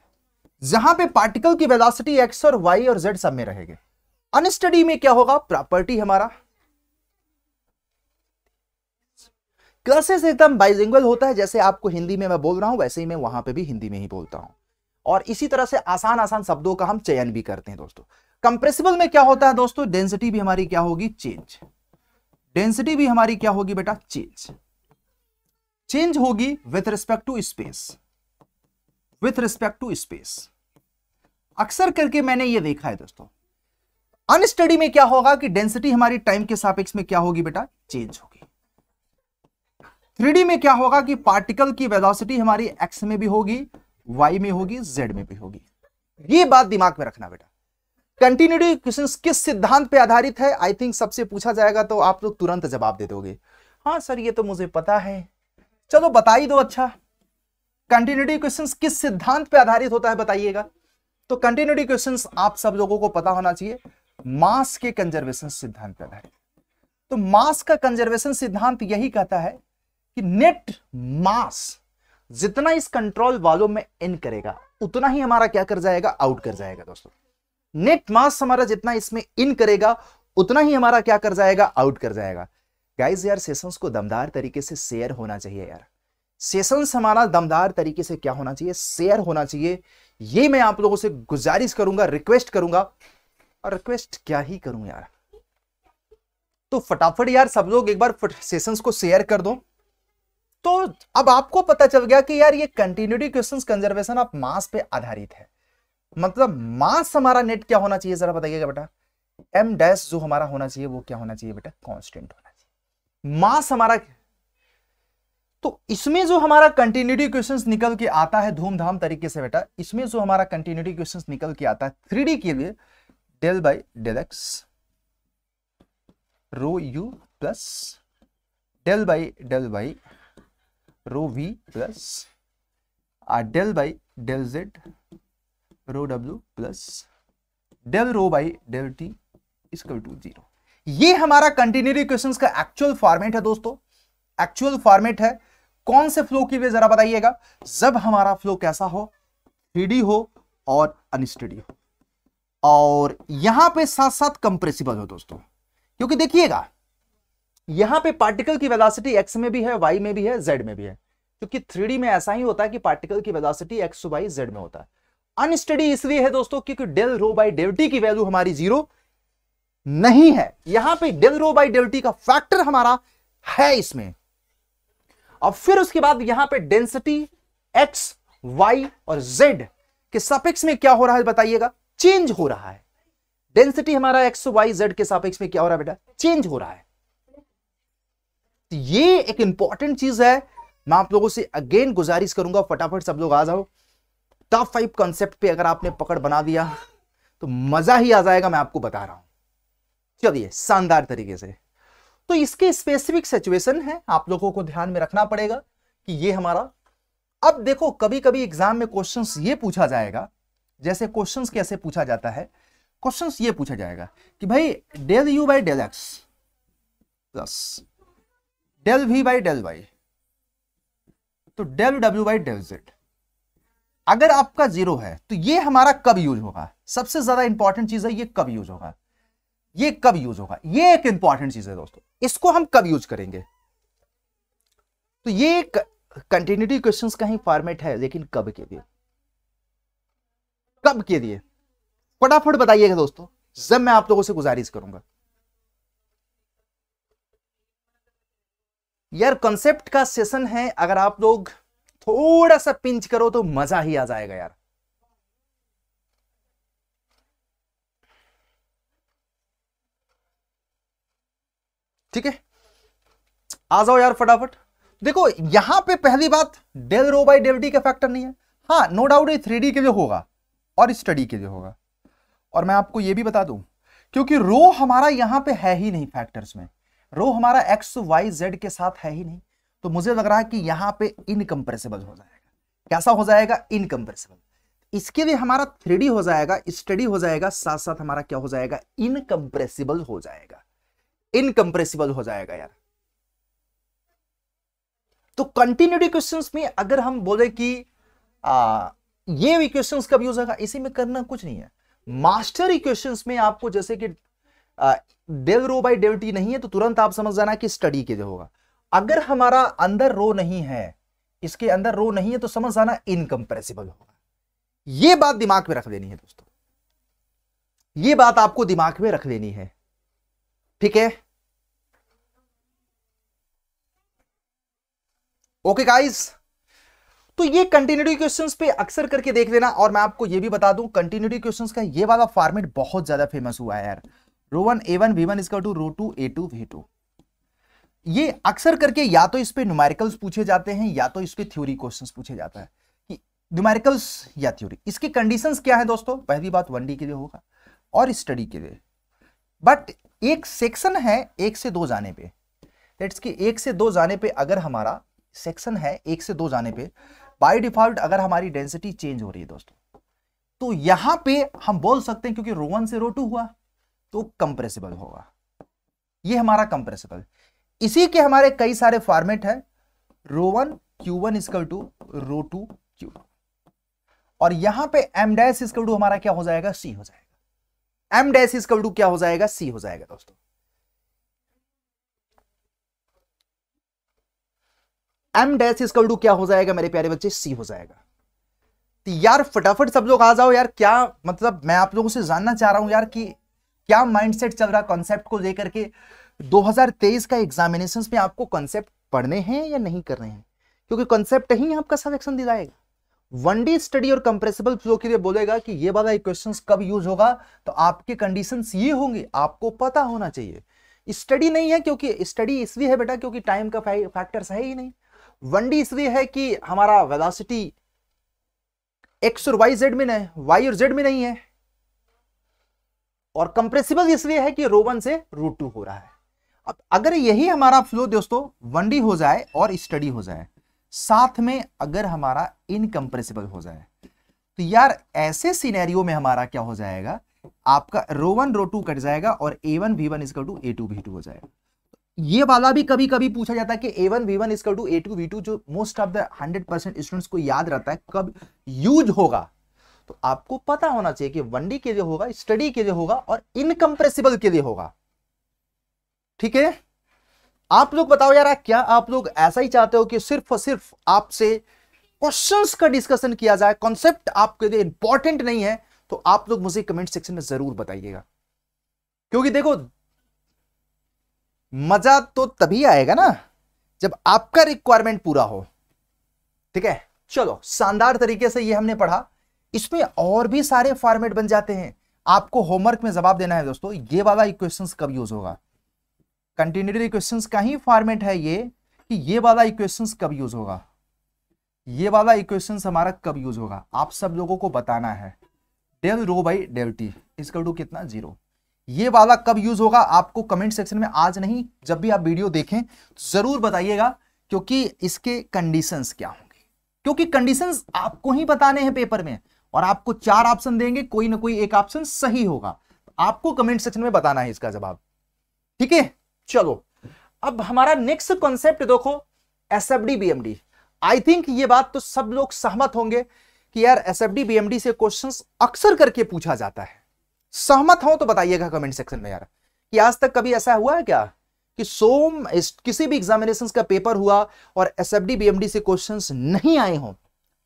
A: जहां पे पार्टिकल की वेलोसिटी एक्स और वाई और जेड सब में रहेगी अनस्टडी में क्या होगा प्रॉपर्टी हमारा क्लासेस एकदम बाइजिंगल होता है जैसे आपको हिंदी में मैं बोल रहा हूं वैसे ही मैं वहां पे भी हिंदी में ही बोलता हूं और इसी तरह से आसान आसान शब्दों का हम चयन भी करते हैं दोस्तों कंप्रेसिबल में क्या होता है दोस्तों डेंसिटी भी हमारी क्या होगी चेंज डेंसिटी भी हमारी क्या होगी बेटा चेंज चेंज होगी with respect to space with respect to space अक्सर करके मैंने ये देखा है दोस्तों अनस्टडी में क्या होगा कि डेंसिटी हमारी टाइम के सापेक्ष में क्या होगी बेटा चेंज होगी थ्री में क्या होगा कि पार्टिकल की वेलोसिटी हमारी एक्स में भी होगी वाई में होगी जेड में भी होगी ये बात दिमाग में रखना बेटा कंटिन्यूटी क्वेश्चन किस सिद्धांत पे आधारित है आई थिंक सबसे पूछा जाएगा तो आप लोग तुरंत जवाब दे दोगे हाँ सर ये तो मुझे पता है चलो बता ही दो अच्छा कंटिन्यूटी क्वेश्चंस किस सिद्धांत पर आधारित होता है बताइएगा तो कंटिन्यूटी क्वेश्चंस आप सब लोगों को पता होना चाहिए मास के कंजर्वेशन सिद्धांत पर आधारित तो मास का कंजर्वेशन सिद्धांत यही कहता है कि नेट मास जितना इस कंट्रोल वालों में इन करेगा उतना ही हमारा क्या कर जाएगा आउट कर जाएगा दोस्तों नेट मास हमारा जितना इसमें इन करेगा उतना ही हमारा क्या कर जाएगा आउट कर जाएगा गाइस यार सेशंस को दमदार तरीके से शेयर होना चाहिए यार सेशंस हमारा दमदार तरीके से क्या होना चाहिए शेयर होना चाहिए ये मैं आप लोगों से गुजारिश करूंगा रिक्वेस्ट करूंगा और रिक्वेस्ट क्या ही करूं यार तो फटाफट यार सब लोग एक बार सेशंस को शेयर कर दो तो अब आपको पता चल गया कि यार ये continuity equations conservation of mass पे आधारित है मतलब मास हमारा नेट क्या होना चाहिए जरा बताइएगा बेटा एम डैश जो हमारा होना चाहिए वो क्या होना चाहिए बेटा कॉन्स्टेंट होना चाहिए मास हमारा तो इसमें जो हमारा कंटिन्यूटी क्वेश्चंस निकल के आता है धूमधाम तरीके से बेटा इसमें जो हमारा कंटिन्यूटी क्वेश्चंस निकल के आता है थ्री के लिए del by del X rho U plus del by del by rho V plus del by del Z rho W plus del rho by del T equal to zero ये हमारा continuity equations का actual format है दोस्तों actual format है कौन से flow की वे जरा बताइएगा जब हमारा फ्लो कैसा हो थ्री हो और अनस्टडी हो और यहां पे साथ साथ कंप्रेसिबल हो दोस्तों क्योंकि देखिएगा यहां पे पार्टिकल की वेलोसिटी एक्स में भी है वाई में भी है जेड में भी है क्योंकि थ्री में ऐसा ही होता है कि पार्टिकल की वेलोसिटी एक्स वाई जेड में होता है अनस्टडी इसलिए है दोस्तों क्योंकि डेल रो बाई डेवटी की वैल्यू हमारी जीरो नहीं है यहां पे डेल रो बाई डेवटी का फैक्टर हमारा है इसमें अब फिर उसके बाद यहां पे डेंसिटी एक्स वाई और जेड के सापेक्ष में क्या हो रहा है बताइएगा चेंज हो रहा है डेंसिटी हमारा एक्स वाई जेड के सापेक्ष में क्या हो रहा है बेटा चेंज हो रहा है तो ये एक इंपॉर्टेंट चीज है मैं आप लोगों से अगेन गुजारिश करूंगा फटाफट सब लोग आ जाओ टॉप फाइव कॉन्सेप्ट पे अगर आपने पकड़ बना दिया तो मजा ही आ जाएगा मैं आपको बता रहा हूं चलिए शानदार तरीके से तो इसके स्पेसिफिक सिचुएशन है आप लोगों को ध्यान में रखना पड़ेगा कि ये हमारा अब देखो कभी कभी एग्जाम में क्वेश्चंस ये पूछा जाएगा जैसे क्वेश्चंस कैसे पूछा जाता है क्वेश्चंस ये पूछा जाएगा कि भाई del U by del X plus del V by del Y तो del W by del Z अगर आपका जीरो है तो ये हमारा कब यूज होगा सबसे ज्यादा इंपॉर्टेंट चीज है ये कब यूज होगा ये कब यूज होगा ये एक इंपॉर्टेंट चीज है दोस्तों इसको हम कब यूज करेंगे तो ये कंटिन्यूटी क्वेश्चन का ही फॉर्मेट है लेकिन कब के लिए कब के लिए फटाफट बताइएगा दोस्तों जब मैं आप लोगों से गुजारिश करूंगा यार कॉन्सेप्ट का सेशन है अगर आप लोग थोड़ा सा पिंच करो तो मजा ही आ जाएगा यार ठीक है आ जाओ यार फटाफट देखो यहां पे पहली बात del rho by del D का फैक्टर नहीं है हाँ नो डाउट ये थ्री के लिए होगा और स्टडी के लिए होगा और मैं आपको ये भी बता दू क्योंकि रो हमारा यहां पे है ही नहीं फैक्टर्स में रो हमारा एक्स वाई जेड के साथ है ही नहीं तो मुझे लग रहा है कि यहां पे इनकम्प्रेसिबल हो जाएगा कैसा हो जाएगा इनकम्प्रेसिबल इसके लिए हमारा थ्री हो जाएगा स्टडी हो जाएगा साथ साथ हमारा क्या हो जाएगा इनकम्प्रेसिबल हो जाएगा इनकम्प्रेसिबल हो जाएगा यार तो कंटिन्यूटी क्वेश्चन में अगर हम बोले कि आ, ये इक्वेशन कब यूज होगा इसी में करना कुछ नहीं है मास्टर इक्वेशन में आपको जैसे कि del rho by del T नहीं है तो तुरंत आप समझ जाना कि स्टडी के जो होगा अगर हमारा अंदर रो नहीं है इसके अंदर रो नहीं है तो समझ जाना इनकम्प्रेसिबल होगा यह बात दिमाग में रख लेनी है दोस्तों ये बात आपको दिमाग में रख लेनी है ठीक है ओके गाइस तो ये कंटिन्यूटी क्वेश्चंस पे अक्सर करके देख लेना और मैं आपको ये भी बता दूं कंटिन्यूटी क्वेश्चंस का ये वाला फॉर्मेट बहुत ज्यादा फेमस हुआ है यार rho one A one V one is to rho two A two V two ये अक्सर करके या तो इस पे न्यूमेरिकल्स पूछे जाते हैं या तो इस पे थ्योरी क्वेश्चंस पूछे जाता है कि न्यूमेरिकल्स या थ्योरी इसकी कंडीशंस क्या है दोस्तों पहली बात वन डी के लिए होगा और स्टडी के लिए बट एक सेक्शन है एक से दो जाने पे दैट्स कि एक से दो जाने पे अगर हमारा सेक्शन है एक से दो जाने पे बाय डिफॉल्ट अगर हमारी डेंसिटी चेंज हो रही है दोस्तों तो यहां पे हम बोल सकते हैं क्योंकि रो वन से रो टू हुआ तो कंप्रेसिबल होगा ये हमारा कंप्रेसिबल इसी के हमारे कई सारे फॉर्मेट है rho one Q one equal to rho two Q और यहां पे एम डैश इसकल टू हमारा क्या हो जाएगा सी हो जाएगा एम डैश इसकल टू क्या हो जाएगा सी हो जाएगा दोस्तों एम डैश इसकल टू क्या हो जाएगा मेरे प्यारे बच्चे सी हो जाएगा तो यार फटाफट सब लोग आ जाओ यार क्या मतलब मैं आप लोगों से जानना चाह रहा हूं यार कि क्या माइंडसेट चल रहा कॉन्सेप्ट को लेकर के 2023 का एग्जामिनेशन में आपको कॉन्सेप्ट पढ़ने हैं या नहीं कर रहे हैं क्योंकि कॉन्सेप्ट ही आपका सलेक्शन दिलाएगा वन डे स्टडी और कंप्रेसिबल फ्लो के लिए बोलेगा कि ये वाला क्वेश्चन कब यूज होगा तो आपके कंडीशन ये होंगे आपको पता होना चाहिए स्टडी नहीं है क्योंकि स्टडी इसलिए है बेटा क्योंकि टाइम का फैक्टर्स है ही नहीं वन डी इसलिए है कि हमारा वेलासिटी एक्स और वाई जेड में नहीं वाई और जेड में नहीं है और कंप्रेसिबल इसलिए है कि रो वन से रो टू हो रहा है अब अगर यही हमारा फ्लो दोस्तों वन डी हो जाए और स्टडी हो जाए साथ में अगर हमारा इनकम्प्रेसिबल हो जाए तो यार ऐसे सिनेरियो में हमारा क्या हो जाएगा आपका rho one rho two cut जाएगा और ए वन भी वन इसका टू ए टू भी टू हो जाएगा ये वाला भी कभी कभी पूछा जाता है कि A one V one equal to A two V two जो most of the hundred percent students को याद रहता है कब यूज होगा तो आपको पता होना चाहिए कि वनडी के लिए होगा स्टडी के लिए होगा और इनकम्प्रेसिबल के लिए होगा ठीक है आप लोग बताओ यार क्या आप लोग ऐसा ही चाहते हो कि सिर्फ और सिर्फ आपसे क्वेश्चंस का डिस्कशन किया जाए कॉन्सेप्ट आपके लिए इंपॉर्टेंट नहीं है तो आप लोग मुझे कमेंट सेक्शन में जरूर बताइएगा क्योंकि देखो मजा तो तभी आएगा ना जब आपका रिक्वायरमेंट पूरा हो ठीक है चलो शानदार तरीके से ये हमने पढ़ा इसमें और भी सारे फॉर्मेट बन जाते हैं आपको होमवर्क में जवाब देना है दोस्तों ये वाला इक्वेशंस कब यूज होगा कंटिन्यूटी इक्वेशंस का ही फॉर्मेट है ये कि ये वाला इक्वेशंस कब यूज होगा ये वाला इक्वेशन हमारा कब यूज होगा आप सब लोगों को बताना है del rho by del T इसका टू कितना जीरो ये वाला कब यूज होगा आपको कमेंट सेक्शन में आज नहीं जब भी आप वीडियो देखें तो जरूर बताइएगा क्योंकि इसके कंडीशंस क्या होंगे क्योंकि कंडीशंस आपको ही बताने हैं पेपर में और आपको चार ऑप्शन देंगे कोई ना कोई एक ऑप्शन सही होगा आपको कमेंट सेक्शन में बताना है इसका जवाब ठीक है चलो अब हमारा नेक्स्ट कॉन्सेप्ट देखो S F D B M D I think ये बात तो सब लोग सहमत होंगे कि यार S F D B M D से क्वेश्चन अक्सर करके पूछा जाता है सहमत हो तो बताइएगा कमेंट सेक्शन में यार कि आज तक कभी ऐसा हुआ है क्या कि सोम किसी भी एग्जामिनेशन का पेपर हुआ और S F D B M D से क्वेश्चन नहीं आए हों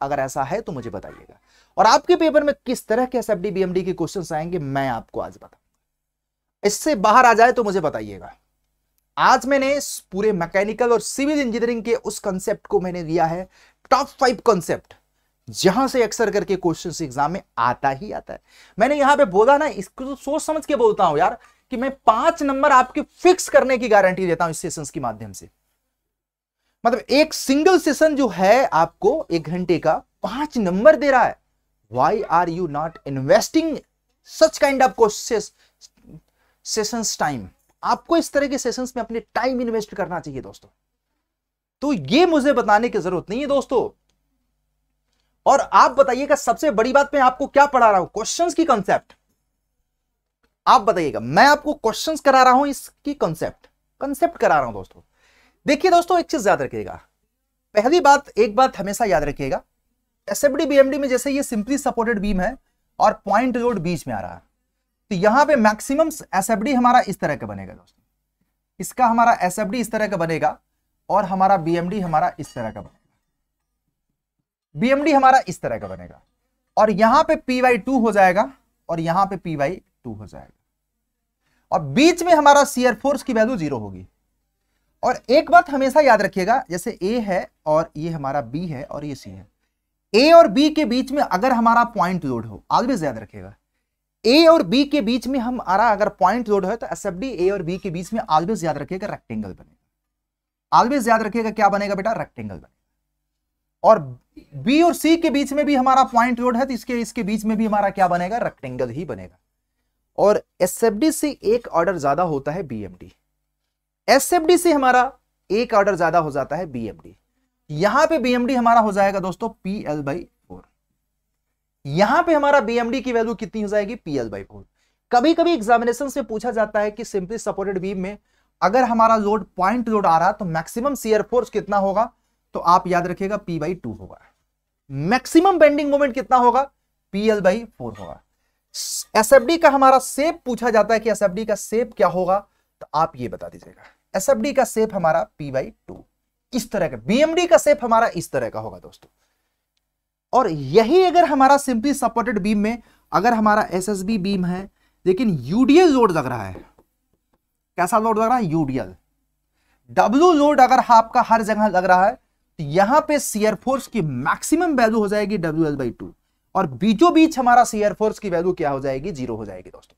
A: अगर ऐसा है तो मुझे बताइएगा और आपके पेपर में किस तरह के S F D B M D के क्वेश्चन आएंगे मैं आपको आज बता इससे बाहर आ जाए तो मुझे बताइएगा आज मैंने पूरे मैकेनिकल और सिविल इंजीनियरिंग के उस कंसेप्ट को मैंने दिया है टॉप फाइव कॉन्सेप्ट जहां से अक्सर करके क्वेश्चन एग्जाम में आता ही आता है मैंने यहां पे बोला ना इसको तो सोच समझ के बोलता हूं यार कि मैं पांच नंबर आपके फिक्स करने की गारंटी देता हूं इस सेशन के माध्यम से मतलब एक सिंगल सेशन जो है आपको एक घंटे का पांच नंबर दे रहा है why are you not investing such kind of question session time आपको इस तरह के सेशन में अपने टाइम इन्वेस्ट करना चाहिए दोस्तों तो ये मुझे बताने की जरूरत नहीं है दोस्तों और आप बताइएगा सबसे बड़ी बात मैं आपको क्या पढ़ा रहा हूं क्वेश्चंस की कंसेप्ट आप बताइएगा मैं आपको क्वेश्चंस करा रहा हूं इसकी कॉन्सेप्ट कंसेप्ट करा रहा हूं दोस्तों देखिए दोस्तों एक चीज याद रखिएगा पहली बात एक बात हमेशा याद रखिएगा एसएफडी बीएमडी में जैसे ये सिंपली सपोर्टेड बीम है और पॉइंट लोड बीच में आ रहा है तो यहां पे मैक्सिमम एसएफडी हमारा इस तरह का बनेगा दोस्तों इसका हमारा एसएफडी इस तरह का बनेगा और हमारा बीएमडी हमारा इस तरह का बनेगा बीएमडी हमारा इस तरह का बनेगा और यहां पे पी वाई टू हो जाएगा और यहां पे पी वाई टू हो जाएगा और बीच में हमारा सीयर फोर्स की वैल्यू जीरो होगी और एक बात हमेशा याद रखिएगा जैसे ए है और ये हमारा बी है और ये सी है ए और बी के बीच में अगर हमारा पॉइंट लोड हो आज भी याद रखिएगा ए और बी के बीच में हम हमारा अगर पॉइंट लोड हो तो एस ए और बी के बीच में आलवेज याद रखिएगा रेक्टेंगल बनेगा आलवेज याद रखिएगा क्या बनेगा बेटा रेक्टेंगल बनेगा और बी और सी के बीच में भी हमारा पॉइंट रोड है तो इसके इसके बीच में भी हमारा क्या बनेगा रेक्टेंगल ही बनेगा और एसएफडी से एक ऑर्डर ज्यादा होता है बीएमडी एसएफडी से हमारा एक ऑर्डर ज्यादा हो जाता है बीएमडी यहां पे बीएमडी हमारा हो जाएगा दोस्तों पी एल बाई फोर यहां पर हमारा बीएमडी की वैल्यू कितनी हो जाएगी पी एल बाई फोर कभी कभी एग्जामिनेशन से पूछा जाता है कि सिंपली सपोर्टेड बीम में अगर हमारा लोड पॉइंट लोड आ रहा है तो मैक्सिमम सीयर फोर्स कितना होगा तो आप याद रखिएगा पी बाई टू होगा मैक्सिमम बेंडिंग मोमेंट कितना होगा पी एल बाई फोर होगा एस एफ डी का हमारा सेप पूछा जाता है कि डी का सेप क्या होगा तो आप ये बता दीजिएगा डी का सेप हमारा पी बाई टू इस तरह का बीएमडी का सेप हमारा इस तरह का होगा दोस्तों और यही अगर हमारा सिंपली सपोर्टेड बीम में अगर हमारा एस एस बी बीम है लेकिन यूडीएल लोड लग रहा है कैसा लोड लग रहा है यूडीएल डब्ल्यू लोड अगर आपका हर जगह लग रहा है तो यहां पे सीयर फोर्स की मैक्सिमम वैल्यू हो जाएगी डब्ल्यू एल बाई टू और बीचो बीच हमारा सीयर फोर्स की वैल्यू क्या हो जाएगी जीरो हो जाएगी दोस्तों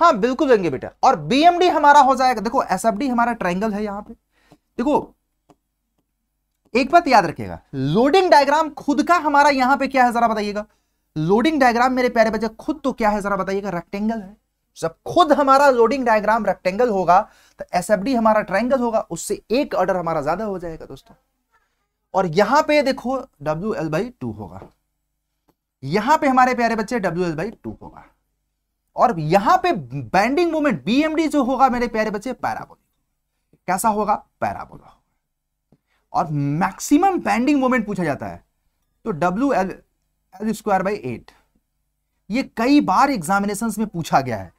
A: हाँ बिल्कुल देंगे बेटा और बीएमडी हमारा हो जाएगा देखो एस हमारा ट्राइंगल है यहां पे देखो एक बात याद रखिएगा लोडिंग डायग्राम खुद का हमारा यहां पे क्या है जरा बताइएगा लोडिंग डायग्राम मेरे प्यारे बच्चे खुद तो क्या है जरा बताइएगा रेक्टेंगल है जब खुद हमारा लोडिंग डायग्राम रेक्टेंगल होगा तो एस हमारा ट्राइंगल होगा उससे एक ऑर्डर हमारा ज्यादा हो जाएगा दोस्तों और यहां पे देखो डब्ल्यू एल बाई टू होगा यहां पे हमारे प्यारे बच्चे डब्ल्यू एल बाई टू होगा और यहां पे बैंडिंग मोमेंट बीएमडी जो होगा मेरे प्यारे बच्चे पैराबोलिक कैसा होगा पैराबोला और मैक्सिमम बैंडिंग मोमेंट पूछा जाता है तो W L L square by eight ये कई बार एग्जामिनेशन में पूछा गया है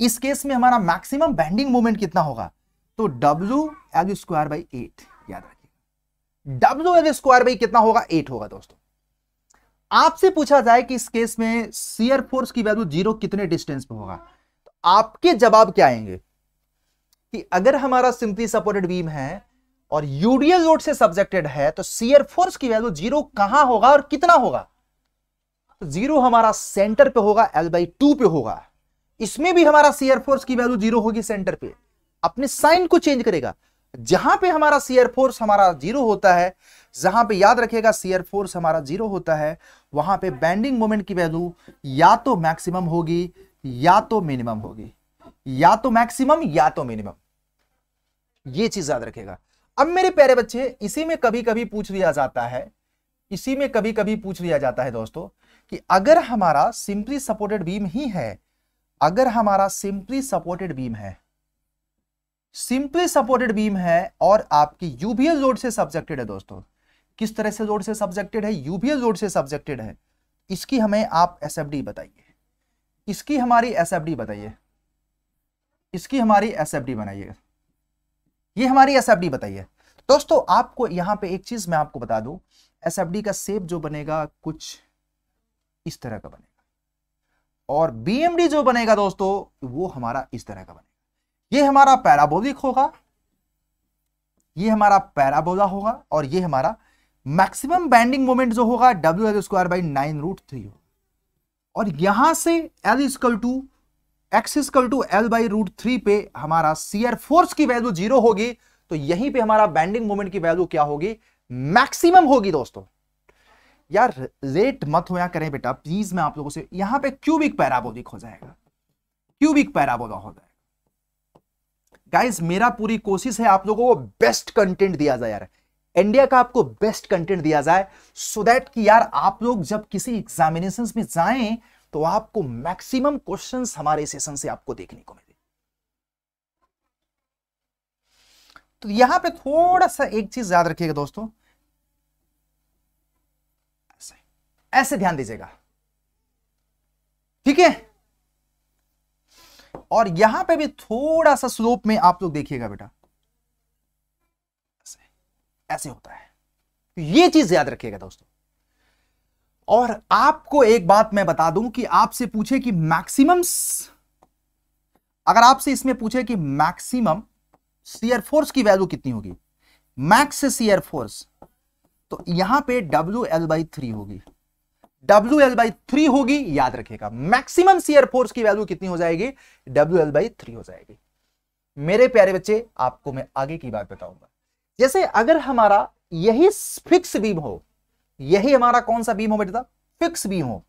A: इस केस में हमारा मैक्सिमम बैंडिंग मोमेंट कितना होगा तो W L square by eight याद रखिए डब्ल्यू एज स्क्वायर बाई कितना होगा एट होगा दोस्तों आपसे पूछा जाए कि इस केस में सीयर फोर्स की वैल्यू जीरो कितने डिस्टेंस पे होगा तो आपके जवाब क्या आएंगे कि अगर हमारा सिंपली सपोर्टेड बीम है और यूडीएल लोड से सब्जेक्टेड है तो सीयर फोर्स की वैल्यू जीरो कहां होगा और कितना होगा तो जीरो हमारा सेंटर पे होगा एल बाई टू पे होगा इसमें भी हमारा सीआर फोर्स की वैल्यू जीरो होगी सेंटर पे अपने साइन को चेंज करेगा जहां पे हमारा सीआर फोर्स हमारा जीरो होता है जहां पे याद रखेगा सीयर फोर्स हमारा जीरो होता है वहां पे बैंडिंग मोमेंट की वैल्यू या तो मैक्सिमम होगी या तो मिनिमम होगी या तो मैक्सिमम या तो मिनिमम ये चीज याद रखेगा अब मेरे प्यारे बच्चे इसी में कभी कभी पूछ लिया जाता है इसी में कभी कभी पूछ लिया जाता है दोस्तों कि अगर हमारा सिंपली सपोर्टेड बीम ही है अगर हमारा सिंपली सपोर्टेड बीम है सिंपली सपोर्टेड बीम है और आपकी यूबीएल जोड़ से सब्जेक्टेड है दोस्तों किस तरह से लोड से सब्जेक्टेड है यूबीएल लोड से सब्जेक्टेड है इसकी हमें आप एस बताइए इसकी हमारी एस बताइए इसकी हमारी एस बनाइए ये हमारी एस बताइए दोस्तों आपको यहां पे एक चीज मैं आपको बता दूं एस का सेप जो बनेगा कुछ इस तरह का बनेगा और बीएमडी जो बनेगा दोस्तों वो हमारा इस तरह का बनेगा ये हमारा पैराबोलिक होगा ये हमारा पैराबोला होगा और ये हमारा मैक्सिमम बैंडिंग मोमेंट जो होगा W L square by nine root three होगा और यहां से L equal to x equal to L by root three पे हमारा सीआर फोर्स की वैल्यू जीरो होगी तो यहीं पे हमारा बैंडिंग मोमेंट की वैल्यू क्या होगी मैक्सिमम होगी दोस्तों यार लेट मत होया करें बेटा प्लीज मैं आप लोगों से यहां पे क्यूबिक पैराबोलिक हो जाएगा क्यूबिक पैराबोला हो जाएगा गाइज मेरा पूरी कोशिश है आप लोगों को बेस्ट कंटेंट दिया जाए यार इंडिया का आपको बेस्ट कंटेंट दिया जाए सो दैट कि यार आप लोग जब किसी एग्जामिनेशन में जाए तो आपको मैक्सिमम क्वेश्चन हमारे सेशन से आपको देखने को मिले तो यहां पे थोड़ा सा एक चीज याद रखिएगा दोस्तों ऐसे ध्यान दीजिएगा ठीक है और यहां पे भी थोड़ा सा स्लोप में आप लोग देखिएगा बेटा ऐसे ऐसे होता है तो ये चीज याद रखिएगा दोस्तों और आपको एक बात मैं बता दूं कि आपसे पूछे कि मैक्सिमम्स अगर आपसे इसमें पूछे कि मैक्सिमम सीयर फोर्स की वैल्यू कितनी होगी मैक्स सीयर फोर्स तो यहां पे डब्ल्यू एल बाई थ्री होगी डब्ल्यू एल बाई थ्री होगी याद रखिएगा मैक्सिमम सीयर फोर्स की वैल्यू कितनी हो जाएगी डब्ल्यू एल बाई थ्री हो जाएगी मेरे प्यारे बच्चे आपको मैं आगे की बात बताऊंगा जैसे अगर हमारा यही फिक्स बीम हो यही हमारा कौन सा बीम हो बेटा फिक्स बीम हो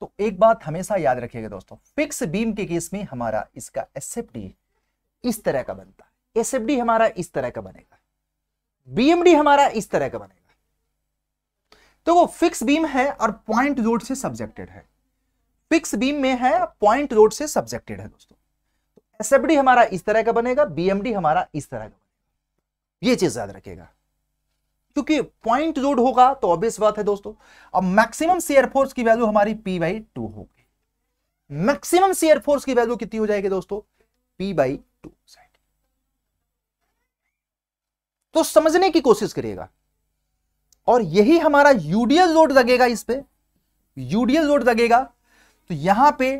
A: तो एक बात हमेशा याद रखिएगा दोस्तों फिक्स बीम के केस में हमारा इसका एसएफडी इस तरह का बनता है एसएफडी हमारा इस तरह का बनेगा बीएमडी हमारा इस तरह का बनेगा तो वो फिक्स बीम है और पॉइंट रोड से सब्जेक्टेड है फिक्स बीम में है पॉइंट रोड से सब्जेक्टेड है दोस्तों एसएफडी हमारा इस तरह का बनेगा बीएमडी हमारा इस तरह का ये चीज याद रखेगा क्योंकि पॉइंट रोड होगा तो ऑब्वियस बात है दोस्तों अब मैक्सिमम सीयर फोर्स की वैल्यू हमारी पी बाई टू होगी मैक्सिमम सीयर फोर्स की वैल्यू कितनी हो जाएगी दोस्तों पी बाई टू तो समझने की कोशिश करिएगा और यही हमारा यूडीएल लोड लगेगा इस पे यूडीएल लोड लगेगा तो यहां पे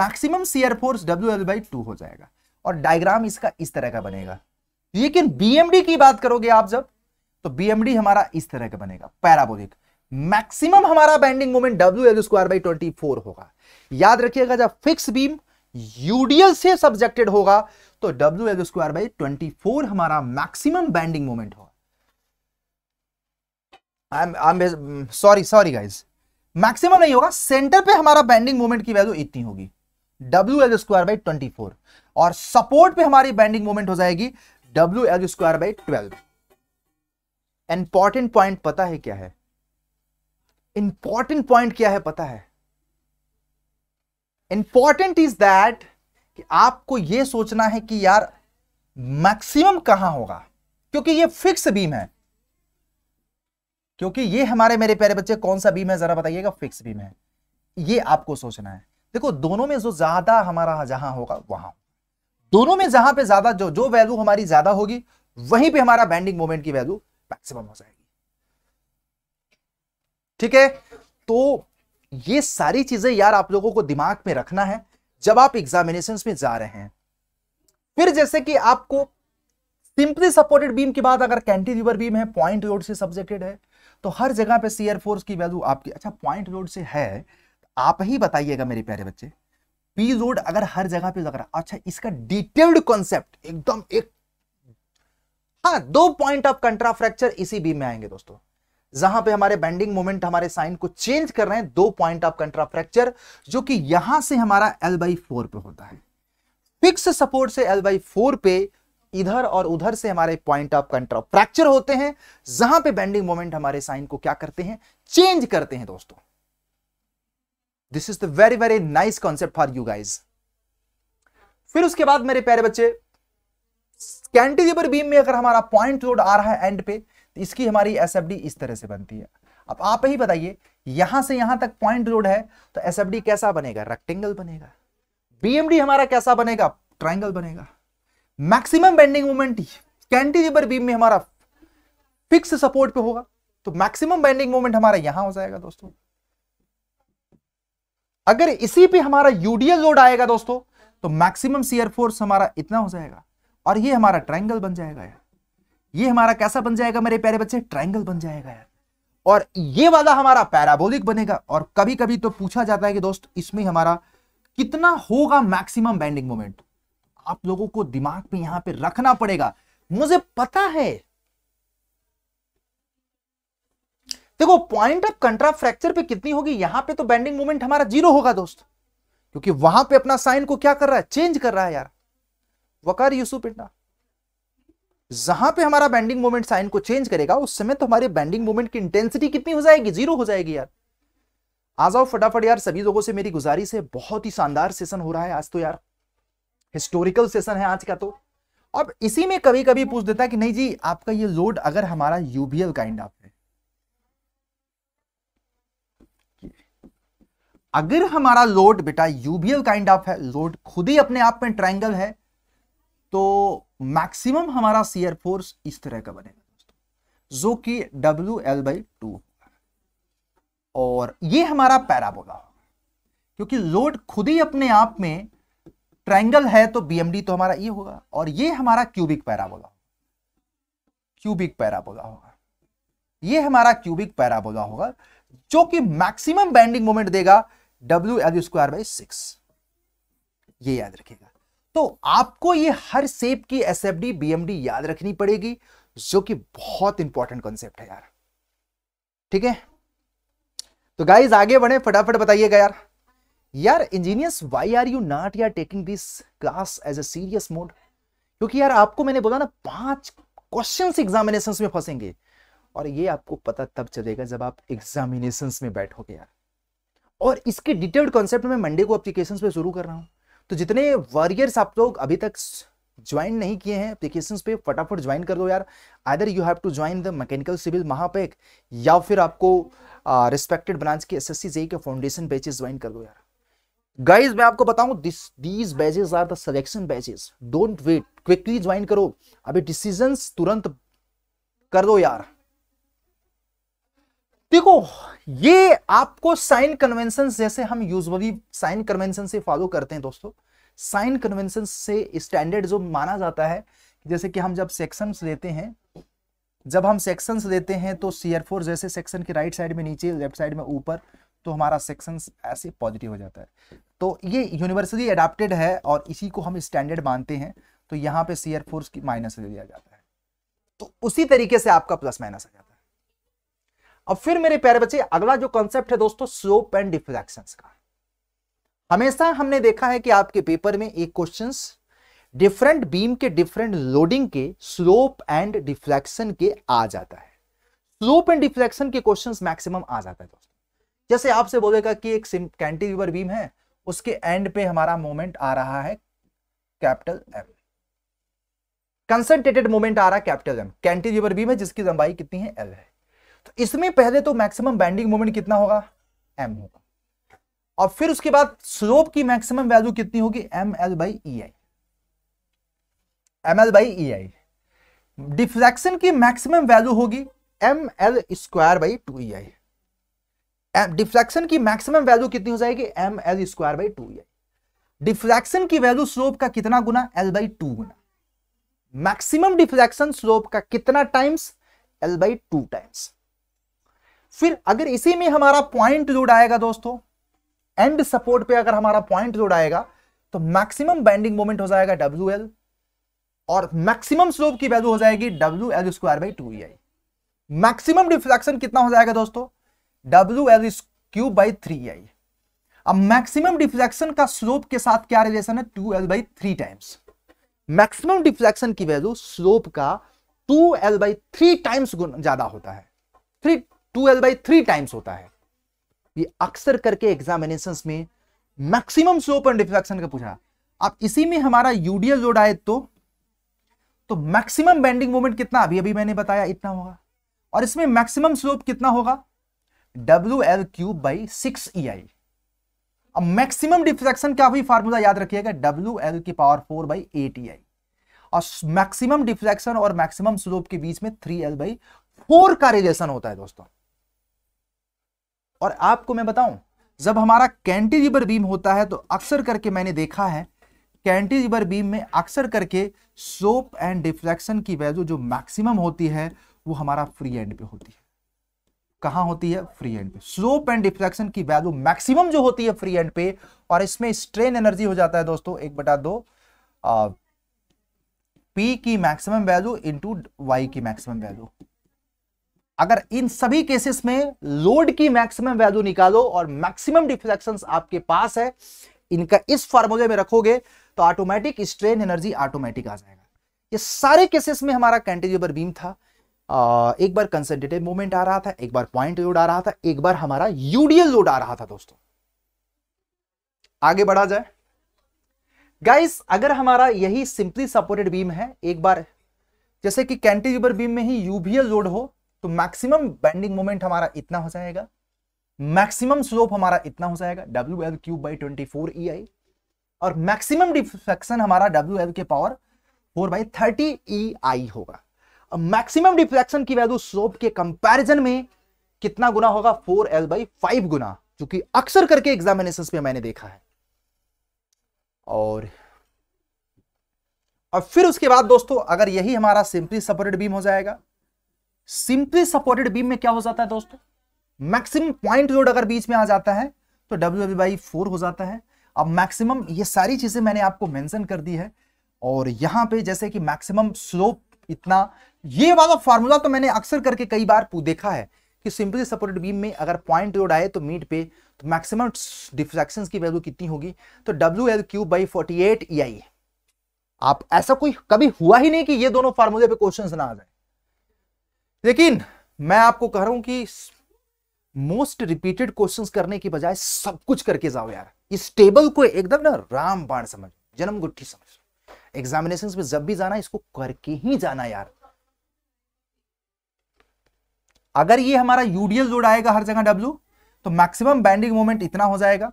A: maximum shear force W L by two हो जाएगा और डायग्राम इसका इस तरह का बनेगा लेकिन बीएमडी की बात करोगे आप जब तो बीएमडी हमारा इस तरह का बनेगा पैराबोलिक मैक्सिमम हमारा bending moment W L square by twenty four होगा याद रखिएगा जब फिक्स बीम यूडीएल से सब्जेक्टेड होगा तो W L square by twenty four हमारा मैक्सिमम बैंडिंग मोमेंट होगा सॉरी सॉरी गाइज मैक्सिमम नहीं होगा सेंटर पे हमारा बैंडिंग मोमेंट की वैल्यू इतनी होगी W L square by twenty four और सपोर्ट पे हमारी बैंडिंग मोमेंट हो जाएगी W L square by twelve important point पता है क्या है इंपॉर्टेंट पॉइंट क्या है पता है इंपॉर्टेंट इज दैट कि आपको यह सोचना है कि यार मैक्सिमम कहां होगा क्योंकि ये फिक्स बीम है क्योंकि ये हमारे मेरे प्यारे बच्चे कौन सा बीम है जरा बताइएगा फिक्स बीम है ये आपको सोचना है देखो दोनों में जो ज्यादा हमारा जहां होगा वहां दोनों में जहां पे ज्यादा जो जो वैल्यू हमारी ज्यादा होगी वहीं पे हमारा बैंडिंग मोमेंट की वैल्यू मैक्सिमम हो जाएगी ठीक है तो ये सारी चीजें यार आप लोगों को दिमाग में रखना है जब आप एग्जामिनेशन में जा रहे हैं फिर जैसे कि आपको सिंपली सपोर्टेड बीम के बाद अगर कैंटीलिवर बीम है पॉइंट से सब्जेक्टेड है तो हर जगह पे सीयर फोर्स की वैल्यू आपकी अच्छा पॉइंट रोड से है आप ही बताइएगा मेरे प्यारे बच्चे पी रोड अगर हर जगह पे लग रहा अच्छा इसका डिटेल्ड कॉन्सेप्ट एकदम एक हाँ दो पॉइंट ऑफ कंट्राफ्रैक्चर इसी बीम में आएंगे दोस्तों जहां पे हमारे बेंडिंग मोमेंट हमारे साइन को चेंज कर रहे हैं दो पॉइंट ऑफ कंट्राफ्रैक्चर जो कि यहां से हमारा एल बाई फोर पे होता है फिक्स सपोर्ट से एल बाई फोर पे इधर और उधर से हमारे पॉइंट ऑफ कंट्रोल फ्रैक्चर होते हैं जहां पे बेंडिंग मोमेंट हमारे साइन को क्या करते हैं चेंज करते हैं दोस्तों this is the very very nice concept for you guys फिर उसके बाद मेरे प्यारे बच्चे कैंटिलीवर बीम में अगर हमारा पॉइंट लोड आ रहा है एंड पे तो इसकी हमारी डी इस तरह से बनती है अब आप ही बताइए यहां से यहां तक पॉइंट लोड है तो एसएफडी कैसा बनेगा रेक्टेंगल बनेगा बीएमडी हमारा कैसा बनेगा ट्राइंगल बनेगा maximum bending moment cantilever beam में हमारा फिक्स सपोर्ट पे होगा तो मैक्सिमम बेंडिंग मोमेंट हमारा यहां हो जाएगा दोस्तों अगर इसी पे हमारा यूडीएल लोड आएगा दोस्तों तो मैक्सिमम सीयर फोर्स हमारा इतना हो जाएगा और ये हमारा ट्रायंगल बन जाएगा यार ये हमारा कैसा बन जाएगा मेरे प्यारे बच्चे ट्रायंगल बन जाएगा यार और ये वाला हमारा पैराबोलिक बनेगा और कभी कभी तो पूछा जाता है कि दोस्त इसमें हमारा कितना होगा मैक्सिमम बैंडिंग मोमेंट आप लोगों को दिमाग में यहां पे रखना पड़ेगा मुझे पता है देखो पॉइंट ऑफ कंट्रा फ्रैक्चर पे कितनी होगी यहां पे तो बेंडिंग मोमेंट हमारा जीरो होगा दोस्त क्योंकि वहां पे अपना साइन को क्या कर रहा है चेंज कर रहा है यार वकार यूसुफ पिंडा जहां पे हमारा बेंडिंग मोमेंट साइन को चेंज करेगा उस समय तो हमारे बेंडिंग मोमेंट की इंटेंसिटी कितनी हो जाएगी जीरो हो जाएगी यार आ जाओ फटाफट यार सभी लोगों से मेरी गुजारिश है बहुत ही शानदार सेशन हो रहा है आज तो यार हिस्टोरिकल सेशन है आज का तो अब इसी में कभी कभी पूछ देता है कि नहीं जी आपका ये लोड अगर हमारा यूबीएल काइंड ऑफ है अगर हमारा लोड बेटा यूबीएल काइंड ऑफ है लोड खुद ही अपने आप में ट्राइंगल है तो मैक्सिमम हमारा सीयर फोर्स इस तरह का बनेगा दोस्तों जो कि डब्ल्यू एल बाई टू और ये हमारा पैराबोला क्योंकि लोड खुद ही अपने आप में ट्राइंगल है तो बीएमडी तो हमारा ये होगा और ये हमारा क्यूबिक पैराबोला क्यूबिक पैराबोला होगा ये हमारा क्यूबिक पैराबोला होगा जो कि मैक्सिमम बैंडिंग मोमेंट देगा W L square by six ये याद रखेगा तो आपको ये हर सेप की S F D B M D याद रखनी पड़ेगी जो कि बहुत इंपॉर्टेंट कॉन्सेप्ट है यार ठीक है तो गाइज आगे बढ़े फटाफट बताइएगा यार यार engineers why are you not यार taking this class as a serious mode क्योंकि यार आपको मैंने बोला ना पांच क्वेश्चन एग्जामिनेशन में फंसेंगे और ये आपको पता तब चलेगा जब आप एग्जामिनेशन में बैठोगे यार और इसके डिटेल्ड कॉन्सेप्ट में मंडे को अप्लीकेशन पे शुरू कर रहा हूँ तो जितने वॉरियर्स आप लोग अभी तक ज्वाइन नहीं किए हैं अप्लीकेशन पे फटाफट ज्वाइन कर दो यार other you have to join the mechanical civil महापैक या फिर आपको रिस्पेक्टेड ब्रांच के S S C J E foundation batches join कर दो यार गाइज मैं आपको बताऊं this these batches are the selection batches don't wait quickly join करो अभी डिसीजन तुरंत कर दो यार देखो ये आपको साइन कन्वेंशन जैसे हम यूजली साइन कन्वेंशन से फॉलो करते हैं दोस्तों साइन कन्वेंशन से स्टैंडर्ड जो माना जाता है जैसे कि हम जब सेक्शंस लेते हैं जब हम सेक्शंस लेते हैं तो सी जैसे सेक्शन के राइट साइड में नीचे लेफ्ट साइड में ऊपर तो हमारा सेक्शन ऐसे पॉजिटिव हो जाता है तो ये यूनिवर्सली अडाप्टेड है और इसी को हम स्टैंडर्ड मानते हैं तो यहाँ पे सीयर फोर्स की माइनस दे दिया जाता है तो उसी तरीके से आपका प्लस माइनस आ जाता है अब फिर मेरे प्यारे बच्चे अगला जो कॉन्सेप्ट है दोस्तों स्लोप एंड डिफ्लेक्शन का हमेशा हमने देखा है कि आपके पेपर में एक क्वेश्चन डिफरेंट बीम के डिफरेंट लोडिंग के स्लोप एंड डिफ्लेक्शन के आ जाता है स्लोप एंड डिफ्लेक्शन के क्वेश्चन मैक्सिमम आ जाता है दोस्तों जैसे आपसे बोलेगा कि एक कैंटिलीवर बीम है उसके एंड पे हमारा मोमेंट आ रहा है कैपिटल एम कंसेंट्रेटेड मोमेंट आ रहा है कैपिटल एम कैंटिलीवर बीम है जिसकी लंबाई कितनी है एल है तो इसमें पहले तो मैक्सिमम बैंडिंग मोमेंट कितना होगा एम होगा और फिर उसके बाद स्लोप की मैक्सिमम वैल्यू कितनी होगी M L by I M L by E I deflection की मैक्सिमम वैल्यू होगी M L square by two E I deflection की मैक्सिमम वैल्यू कितनी हो जाएगी M L square by two deflection की वैल्यू स्लोप का कितना गुना एल बाई टू गुना मैक्सिमम डिफ्लेक्शन स्लोप का कितना times L by two times फिर अगर इसी में हमारा पॉइंट लोड आएगा दोस्तों एंड सपोर्ट पे अगर हमारा पॉइंट लोड आएगा तो मैक्सिमम बैंडिंग मोमेंट हो जाएगा डब्ल्यू एल और मैक्सिमम स्लोप की वैल्यू हो जाएगी W L square by two maximum deflection कितना हो जाएगा दोस्तों W L cube by three I अब मैक्सिमम डिफ्लेक्शन का स्लोप के साथ क्या रिलेशन है two L by three times maximum deflection की वैल्यू स्लोप का two L by three times ज्यादा होता है three two L by three times होता है ये अक्सर करके एग्जामिनेशन में मैक्सिमम स्लोप एंड डिफ्लेक्शन का पूछा अब इसी में हमारा यूडीएल लोड आए तो तो मैक्सिमम बेंडिंग मोमेंट कितना अभी अभी मैंने बताया इतना होगा और इसमें मैक्सिमम स्लोप कितना होगा W L cube by six E I अब मैक्सिमम डिफ्रैक्शन क्या हुई फार्मूला याद रखिएगा डब्ल्यू एल की power four by eight E I और मैक्सिमम डिफ्रैक्शन और मैक्सिमम स्लोप के बीच में थ्री एल बाई फोर का रिलेशन होता है दोस्तों और आपको मैं बताऊं जब हमारा कैंटीलीवर बीम होता है तो अक्सर करके मैंने देखा है कैंटीलीवर बीम में अक्सर करके स्लोप एंड डिफ्लेक्शन की वैल्यू जो मैक्सिमम होती है वो हमारा फ्री एंड पे होती है कहा होती है फ्री एंड पे स्लोप एंड डिफ्लेक्शन की वैल्यू मैक्सिमम जो होती है फ्री एंड पे और इसमें स्ट्रेन एनर्जी हो जाता है दोस्तों एक बटा दो आ, पी की मैक्सिमम वैल्यू इंटू वाई की मैक्सिमम वैल्यू अगर इन सभी केसेस में लोड की मैक्सिमम वैल्यू निकालो और मैक्सिमम डिफ्लेक्शन आपके पास है इनका इस फॉर्मूले में रखोगे तो ऑटोमेटिक स्ट्रेन एनर्जी ऑटोमेटिक आ जाएगा ये सारे केसेस में हमारा कैंटिलीवर बीम था एक बार कंसेंट्रेटेड मूवमेंट आ रहा था एक बार पॉइंट लोड आ रहा था एक बार हमारा यूडीएल लोड आ रहा था दोस्तों आगे बढ़ा जाए गाइस अगर हमारा यही सिंपली सपोर्टेड बीम है एक बार जैसे कि कैंटिलीवर बीम में ही यूबीएल लोड हो तो मैक्सिमम बेंडिंग मोमेंट हमारा इतना हो जाएगा मैक्सिमम स्लोप हमारा इतना हो जाएगा W L cube by twenty four E I और मैक्सिमम डिफ्लेक्शन हमारा डब्ल्यू एल के power four by thirty E I होगा मैक्सिमम डिफ्लेक्शन की वैल्यू स्लोप के कंपैरिजन में कितना गुना होगा फोर एल बाई फाइव गुना जो कि अक्सर करके एग्जामिनेशन पे मैंने देखा है और और फिर उसके बाद दोस्तों अगर यही हमारा सिंपली सपोर्टेड बीम हो जाएगा सिंपली सपोर्टेड बीम में क्या हो जाता है दोस्तों मैक्सिमम पॉइंट लोड अगर बीच में आ जाता है तो डब्ल्यू एल बाई हो जाता है अब मैक्सिमम ये सारी चीजें मैंने आपको मैंशन कर दी है और यहां पर जैसे कि मैक्सिमम स्लोप इतना ये वाला फॉर्मूला तो मैंने अक्सर करके कई बार देखा है कि सिंपली सपोर्टेड बीम में अगर पॉइंट रोड आए तो मीट पे तो मैक्सिमम डिफ्रैक्शन की वैल्यू कितनी होगी तो W L cube by forty eight E I आप ऐसा कोई कभी हुआ ही नहीं कि ये दोनों फार्मूले पे क्वेश्चंस ना आ जाए लेकिन मैं आपको कह रहा हूं कि मोस्ट रिपीटेड क्वेश्चंस करने की बजाय सब कुछ करके जाओ यार इस टेबल को एकदम ना राम बाण समझ जन्म गुट्ठी समझ एग्जामिनेशन में जब भी जाना इसको करके ही जाना यार अगर ये हमारा यूडीएल जोड़ आएगा हर जगह डब्ल्यू तो मैक्सिमम बैंडिंग मोमेंट इतना हो जाएगा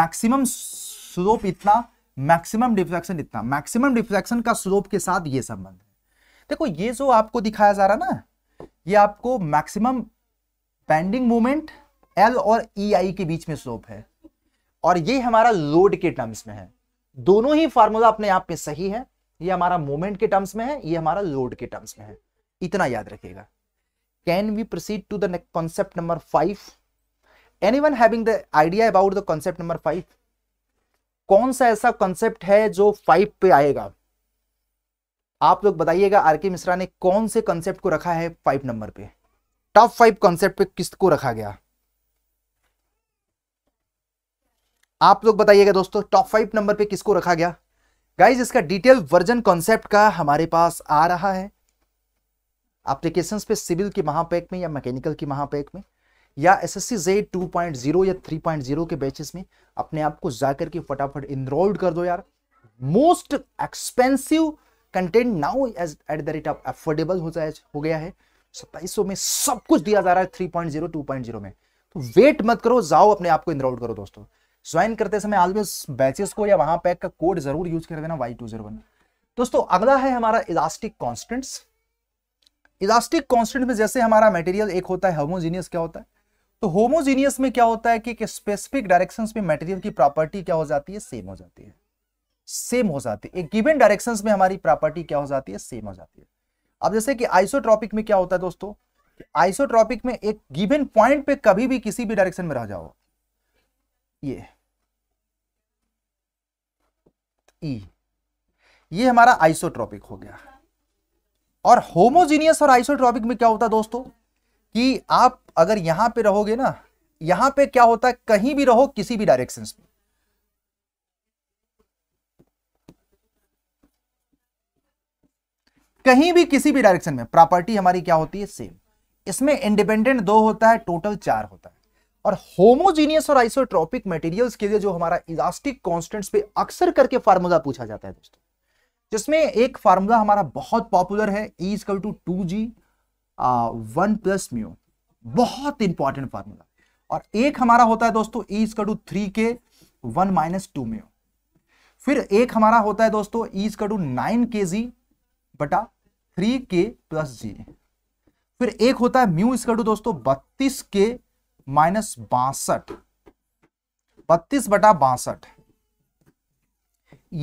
A: मैक्सिमम स्लोप इतना मैक्सिमम डिफ्लेक्शन इतना मैक्सिमम डिफ्लेक्शन का स्लोप के साथ ये संबंध है देखो ये जो आपको दिखाया जा रहा ना ये आपको मैक्सिमम बैंडिंग मोमेंट एल और ई e आई के बीच में स्लोप है और ये हमारा लोड के टर्म्स में है दोनों ही फार्मूला अपने आप में सही है ये हमारा मोमेंट के टर्म्स में है ये हमारा लोड के टर्म्स में है इतना याद रखिएगा Can we proceed to the next concept number 5? Anyone having the idea about the concept number 5? kaun sa aisa concept hai jo 5 pe aayega आप लोग बताइएगा आर के मिश्रा ने कौन से कॉन्सेप्ट को रखा है फाइव नंबर पे टॉप फाइव कॉन्सेप्ट पे किसको रखा गया आप लोग बताइएगा दोस्तों टॉप फाइव नंबर पे किसको रखा गया गाइज इसका डिटेल वर्जन कॉन्सेप्ट का हमारे पास आ रहा है एप्लीकेशन पे सिविल की महापैक में या मैकेनिकल की महापैक में या S S C J two point zero या थ्री पॉइंट जीरो के बैचेस में अपने आप को जाकर के फटाफट इनरोल्ड कर दो यार most expensive content now as at the rate of affordable हो जाए हो गया है सत्ताईस में सब कुछ दिया जा रहा है three point zero two point zero में तो वेट मत करो जाओ अपने आप को इनरोल्ड करो दोस्तों ज्वाइन करते समय ऑलवेज बैचेस को या वहां पैक का कोड जरूर यूज कर देना वाई टू जीरो वन दोस्तों अगला है हमारा इलास्टिक कॉन्स्टेंट्स इलास्टिक कॉन्स्टेंट में जैसे हमारा मटेरियल एक होता है होमोजीनियस क्या होता है तो होमोजीनियस में क्या होता है कि स्पेसिफिक डायरेक्शन में मेटेरियल की प्रॉपर्टी क्या हो जाती है सेम हो जाती है सेम हो जाती है एक गिवन डायरेक्शन में हमारी प्रॉपर्टी क्या हो जाती है सेम हो जाती है अब जैसे कि आइसोट्रॉपिक में क्या होता है दोस्तों आइसोट्रॉपिक में एक गिवन पॉइंट पे कभी भी किसी भी डायरेक्शन में रह जाओ ये ई ये हमारा आइसोट्रॉपिक हो गया और होमोजीनियस और आइसोट्रॉपिक में क्या होता है दोस्तों कि आप अगर यहां पे रहोगे ना यहां पे क्या होता है कहीं भी रहो किसी भी डायरेक्शन में कहीं भी किसी भी डायरेक्शन में प्रॉपर्टी हमारी क्या होती है सेम इसमें इंडिपेंडेंट दो होता है टोटल चार होता है और होमोजीनियस और आइसोट्रॉपिक मटेरियल्स के लिए जो हमारा इलास्टिक कांस्टेंट्स पे अक्सर करके फार्मूला पूछा जाता है दोस्तों जिसमें एक फार्मूला हमारा बहुत पॉपुलर है equal to two G one plus mu बहुत इंपॉर्टेंट फार्मूला और एक हमारा होता है दोस्तों equal to three K one minus two mu फिर एक हमारा होता है दोस्तों ई कल टू नाइन के जी बटा थ्री के प्लस जी फिर एक होता है म्यू इजकल टू दोस्तों बत्तीस के माइनस बासठ बत्तीस बटा बासठ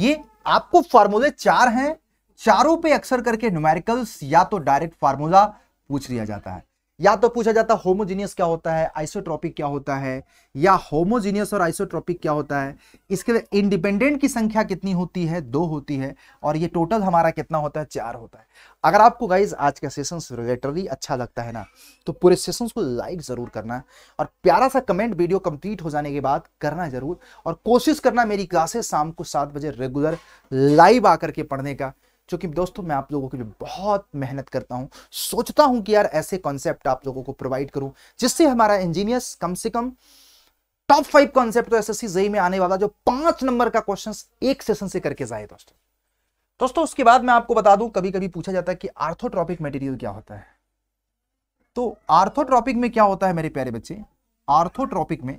A: ये आपको फार्मूले चार हैं चारों पे अक्सर करके न्यूमेरिकल्स या तो डायरेक्ट फार्मूला पूछ लिया जाता है या तो पूछा जाता है होमोजीनियस क्या होता है आइसोट्रॉपिक क्या होता है या होमोजीनियस और आइसोट्रॉपिक क्या होता है इसके लिए इंडिपेंडेंट की संख्या कितनी होती है दो होती है और ये टोटल हमारा कितना होता है चार होता है अगर आपको गाइज आज का सेशंस रिलेटरली अच्छा लगता है ना तो पूरे सेशन को लाइक ज़रूर करना और प्यारा सा कमेंट वीडियो कंप्लीट हो जाने के बाद करना ज़रूर और कोशिश करना मेरी क्लासेस शाम को सात बजे रेगुलर लाइव आकर के पढ़ने का क्योंकि दोस्तों मैं आप लोगों के लिए बहुत मेहनत करता हूं सोचता हूं कि यार ऐसे कॉन्सेप्ट आप लोगों को प्रोवाइड करूं जिससे हमारा इंजीनियर्स कम से कम टॉप फाइव कॉन्सेप्ट तो एसएससी जेई में आने वाला जो पांच नंबर का क्वेश्चन एक सेशन से करके जाए दोस्तों दोस्तों उसके बाद मैं आपको बता दूं कभी कभी पूछा जाता है कि आर्थोट्रॉपिक मटेरियल क्या होता है तो आर्थोट्रॉपिक में क्या होता है मेरे प्यारे बच्चे आर्थोट्रॉपिक में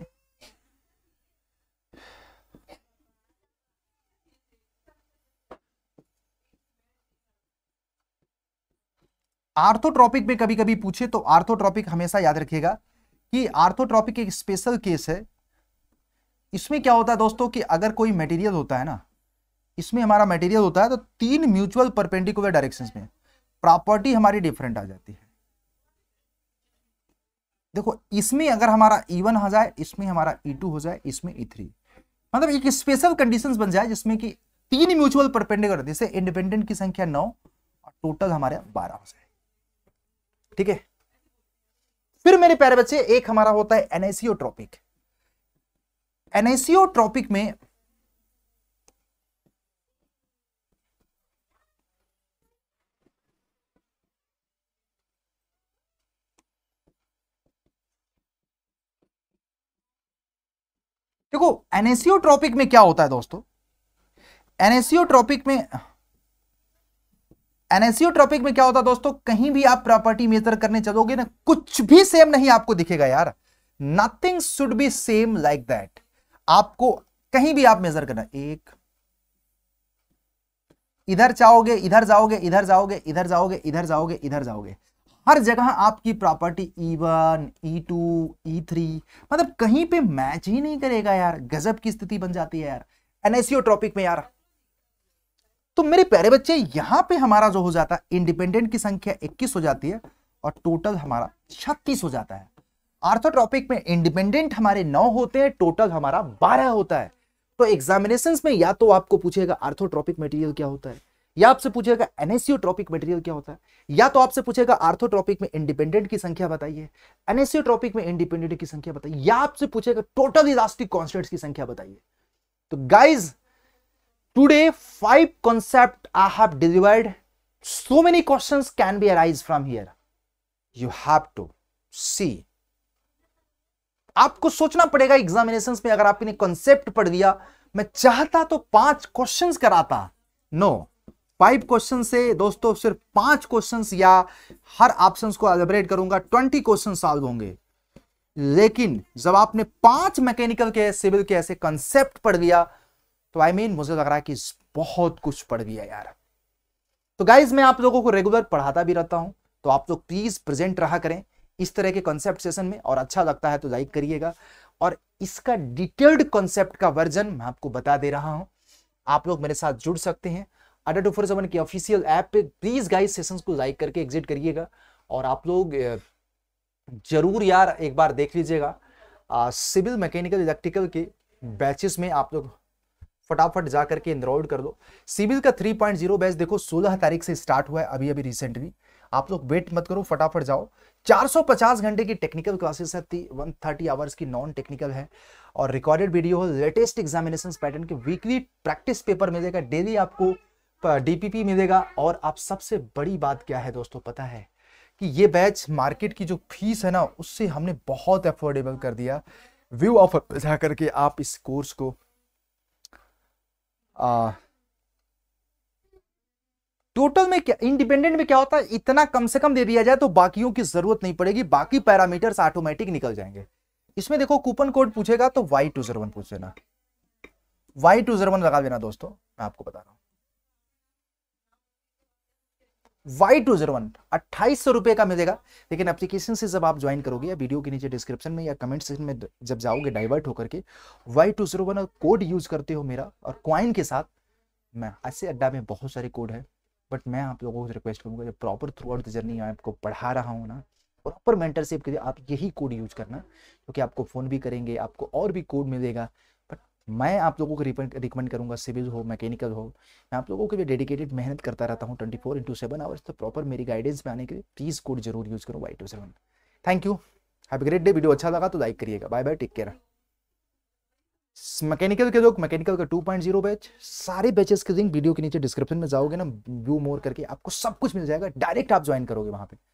A: आर्थोट्रॉपिक में कभी कभी पूछे तो आर्थोट्रॉपिक हमेशा याद रखिएगा कि आर्थोट्रॉपिक एक स्पेशल केस है इसमें क्या होता है दोस्तों कि अगर कोई मटेरियल होता है ना इसमें हमारा मटेरियल होता है तो तीन म्यूचुअल परपेंडिकुलर डायरेक्शंस में प्रॉपर्टी हमारी डिफरेंट आ जाती है देखो इसमें अगर हमारा ई e वन हो जाए इसमें हमारा ई e टू हो जाए इसमें ई e थ्री मतलब एक स्पेशल कंडीशंस बन जाए जिसमें कि तीन म्यूचुअल परपेंडिकुलर जैसे इंडिपेंडेंट की संख्या नौ और टोटल हमारे बारह हो जाए ठीक है फिर मेरे प्यारे बच्चे एक हमारा होता है ट्रॉपिक एनेसियोट्रॉपिक ट्रॉपिक में देखो एनेसियोट्रॉपिक में क्या होता है दोस्तों एनेसियोट्रॉपिक में एनेसियोट्रॉपिक में क्या होता है दोस्तों कहीं भी आप प्रॉपर्टी मेजर करने चलोगे ना कुछ भी सेम नहीं आपको दिखेगा यार nothing should be same like that आपको कहीं भी आप मेजर करना एक इधर चाहोगे इधर जाओगे इधर जाओगे इधर जाओगे इधर जाओगे इधर जाओगे इधर जाओगे हर जगह आपकी property E one E two E three मतलब कहीं पे मैच ही नहीं करेगा यार गजब की स्थिति बन जाती है यार एनएसओ ट्रॉपिक में यार तो मेरे प्यारे बच्चे यहां पे हमारा जो हो जाता है इंडिपेंडेंट की संख्या 21 हो जाती है और टोटल हमारा 36 हो जाता है आर्थोट्रॉपिक में इंडिपेंडेंट हमारे नौ होते हैं टोटल हमारा बारह होता है तो एग्जामिनेशन में या तो आपको पूछेगा आर्थोट्रॉपिक मेटीरियल क्या होता है या आपसे पूछेगा एनेसियोट्रॉपिक मटेरियल क्या होता है या तो आपसे पूछेगा आर्थोट्रॉपिक में इंडिपेंडेंट की संख्या बताइए एनेसियोट्रॉपिक में इंडिपेंडेंट की संख्या बताइए या आपसे पूछेगा टोटल इलास्टिक कॉन्स्टेंट की संख्या बताइए तो guys today five concept I have delivered so many question can be arise from here you have to see आपको सोचना पड़ेगा एग्जामिनेशन में अगर आपने कॉन्सेप्ट पढ़ लिया मैं चाहता तो पांच क्वेश्चंस कराता नो no. फाइव क्वेश्चन से दोस्तों सिर्फ पांच क्वेश्चन या हर ऑप्शन को एलिबरेट करूंगा ट्वेंटी क्वेश्चन सॉल्व होंगे लेकिन जब आपने पांच मैकेनिकल के सिविल के ऐसे कंसेप्ट पढ़ लिया तो आई I मीन mean, मुझे लग रहा है कि बहुत कुछ पढ़ लिया यार तो गाइज मैं आप लोगों को रेगुलर पढ़ाता भी रहता हूं तो आप लोग तो प्लीज प्रेजेंट रहा करें इस तरह के कॉन्सेप्ट सेशन में और अच्छा लगता है तो लाइक करिएगा और इसका डिटेल्ड कॉन्सेप्ट का वर्जन मैं आपको बता दे रहा हूं आप लोग मेरे साथ जुड़ सकते हैं अड्डा टू फोर सेवन की ऑफिशियल ऐप पे प्लीज गाइस सेशंस को लाइक करके एग्जिट करिएगा और आप लोग जरूर यार एक बार देख लीजिएगा सिविल मैकेनिकल इलेक्ट्रिकल के बैचेस में आप लोग फटाफट जा करके इनरोल्ड कर लो सिविल का 3.0 बैच देखो 16 तारीख से स्टार्ट हुआ है अभी अभी रिसेंटली आप लोग वेट मत करो फटाफट जाओ 450 घंटे की टेक्निकल क्लासेस है वन थर्टी आवर्स की नॉन टेक्निकल है और रिकॉर्डेड वीडियो है लेटेस्ट एग्जामिनेशन पैटर्न के वीकली प्रैक्टिस पेपर मिलेगा डेली आपको डीपीपी मिलेगा और आप सबसे बड़ी बात क्या है दोस्तों पता है कि ये बैच मार्केट की जो फीस है ना उससे हमने बहुत अफोर्डेबल कर दिया व्यू ऑफर जा करके आप इस कोर्स को आ, टोटल में क्या इंडिपेंडेंट में क्या होता है इतना कम से कम दे दिया जाए तो बाकियों की जरूरत नहीं पड़ेगी बाकी पैरामीटर्स ऑटोमेटिक निकल जाएंगे इसमें देखो कूपन कोड पूछेगा तो वाई टू जीरो वन पूछ देना वाई टू जीरो वन लगा देना दोस्तों मैं आपको बता रहा हूं वाई टू जीरो वन अट्ठाईस सौ रुपये का मिलेगा लेकिन एप्लीकेशन से जब आप ज्वाइन करोगे या वीडियो के नीचे डिस्क्रिप्शन में या कमेंट सेक्शन में जब जाओगे डाइवर्ट होकर के वाई टू जीरो वन और कोड यूज करते हो मेरा और क्वाइन के साथ मैं ऐसे अड्डा में बहुत सारे कोड है बट मैं आप लोगों को रिक्वेस्ट करूंगा जब proper throughout the journey आपको पढ़ा रहा हूँ ना प्रॉपर मेंटरशिप के लिए आप यही कोड यूज करना क्योंकि आपको फ़ोन भी करेंगे आपको और भी कोड मिलेगा मैं आप लोगों को रिकमेंड करूंगा सिविल हो मैकेनिकल हो मैं आप लोगों के लिए डेडिकेटेड मेहनत करता रहता हूँ twenty four into seven hours तो प्रॉपर मेरी गाइडेंस में आने के लिए प्लीज़ कोड जरूर यूज़ करो Y two seven thank you happy great day video अच्छा लगा तो लाइक करिएगा bye bye take care mechanical के लोग मैकेनिकल का 2.0 बैच सारे बैचेस के लिंक वीडियो के नीचे डिस्क्रिप्शन में जाओगे ना व्यू मोर करके आपको सब कुछ मिल जाएगा डायरेक्ट आप ज्वाइन करोगे वहां पर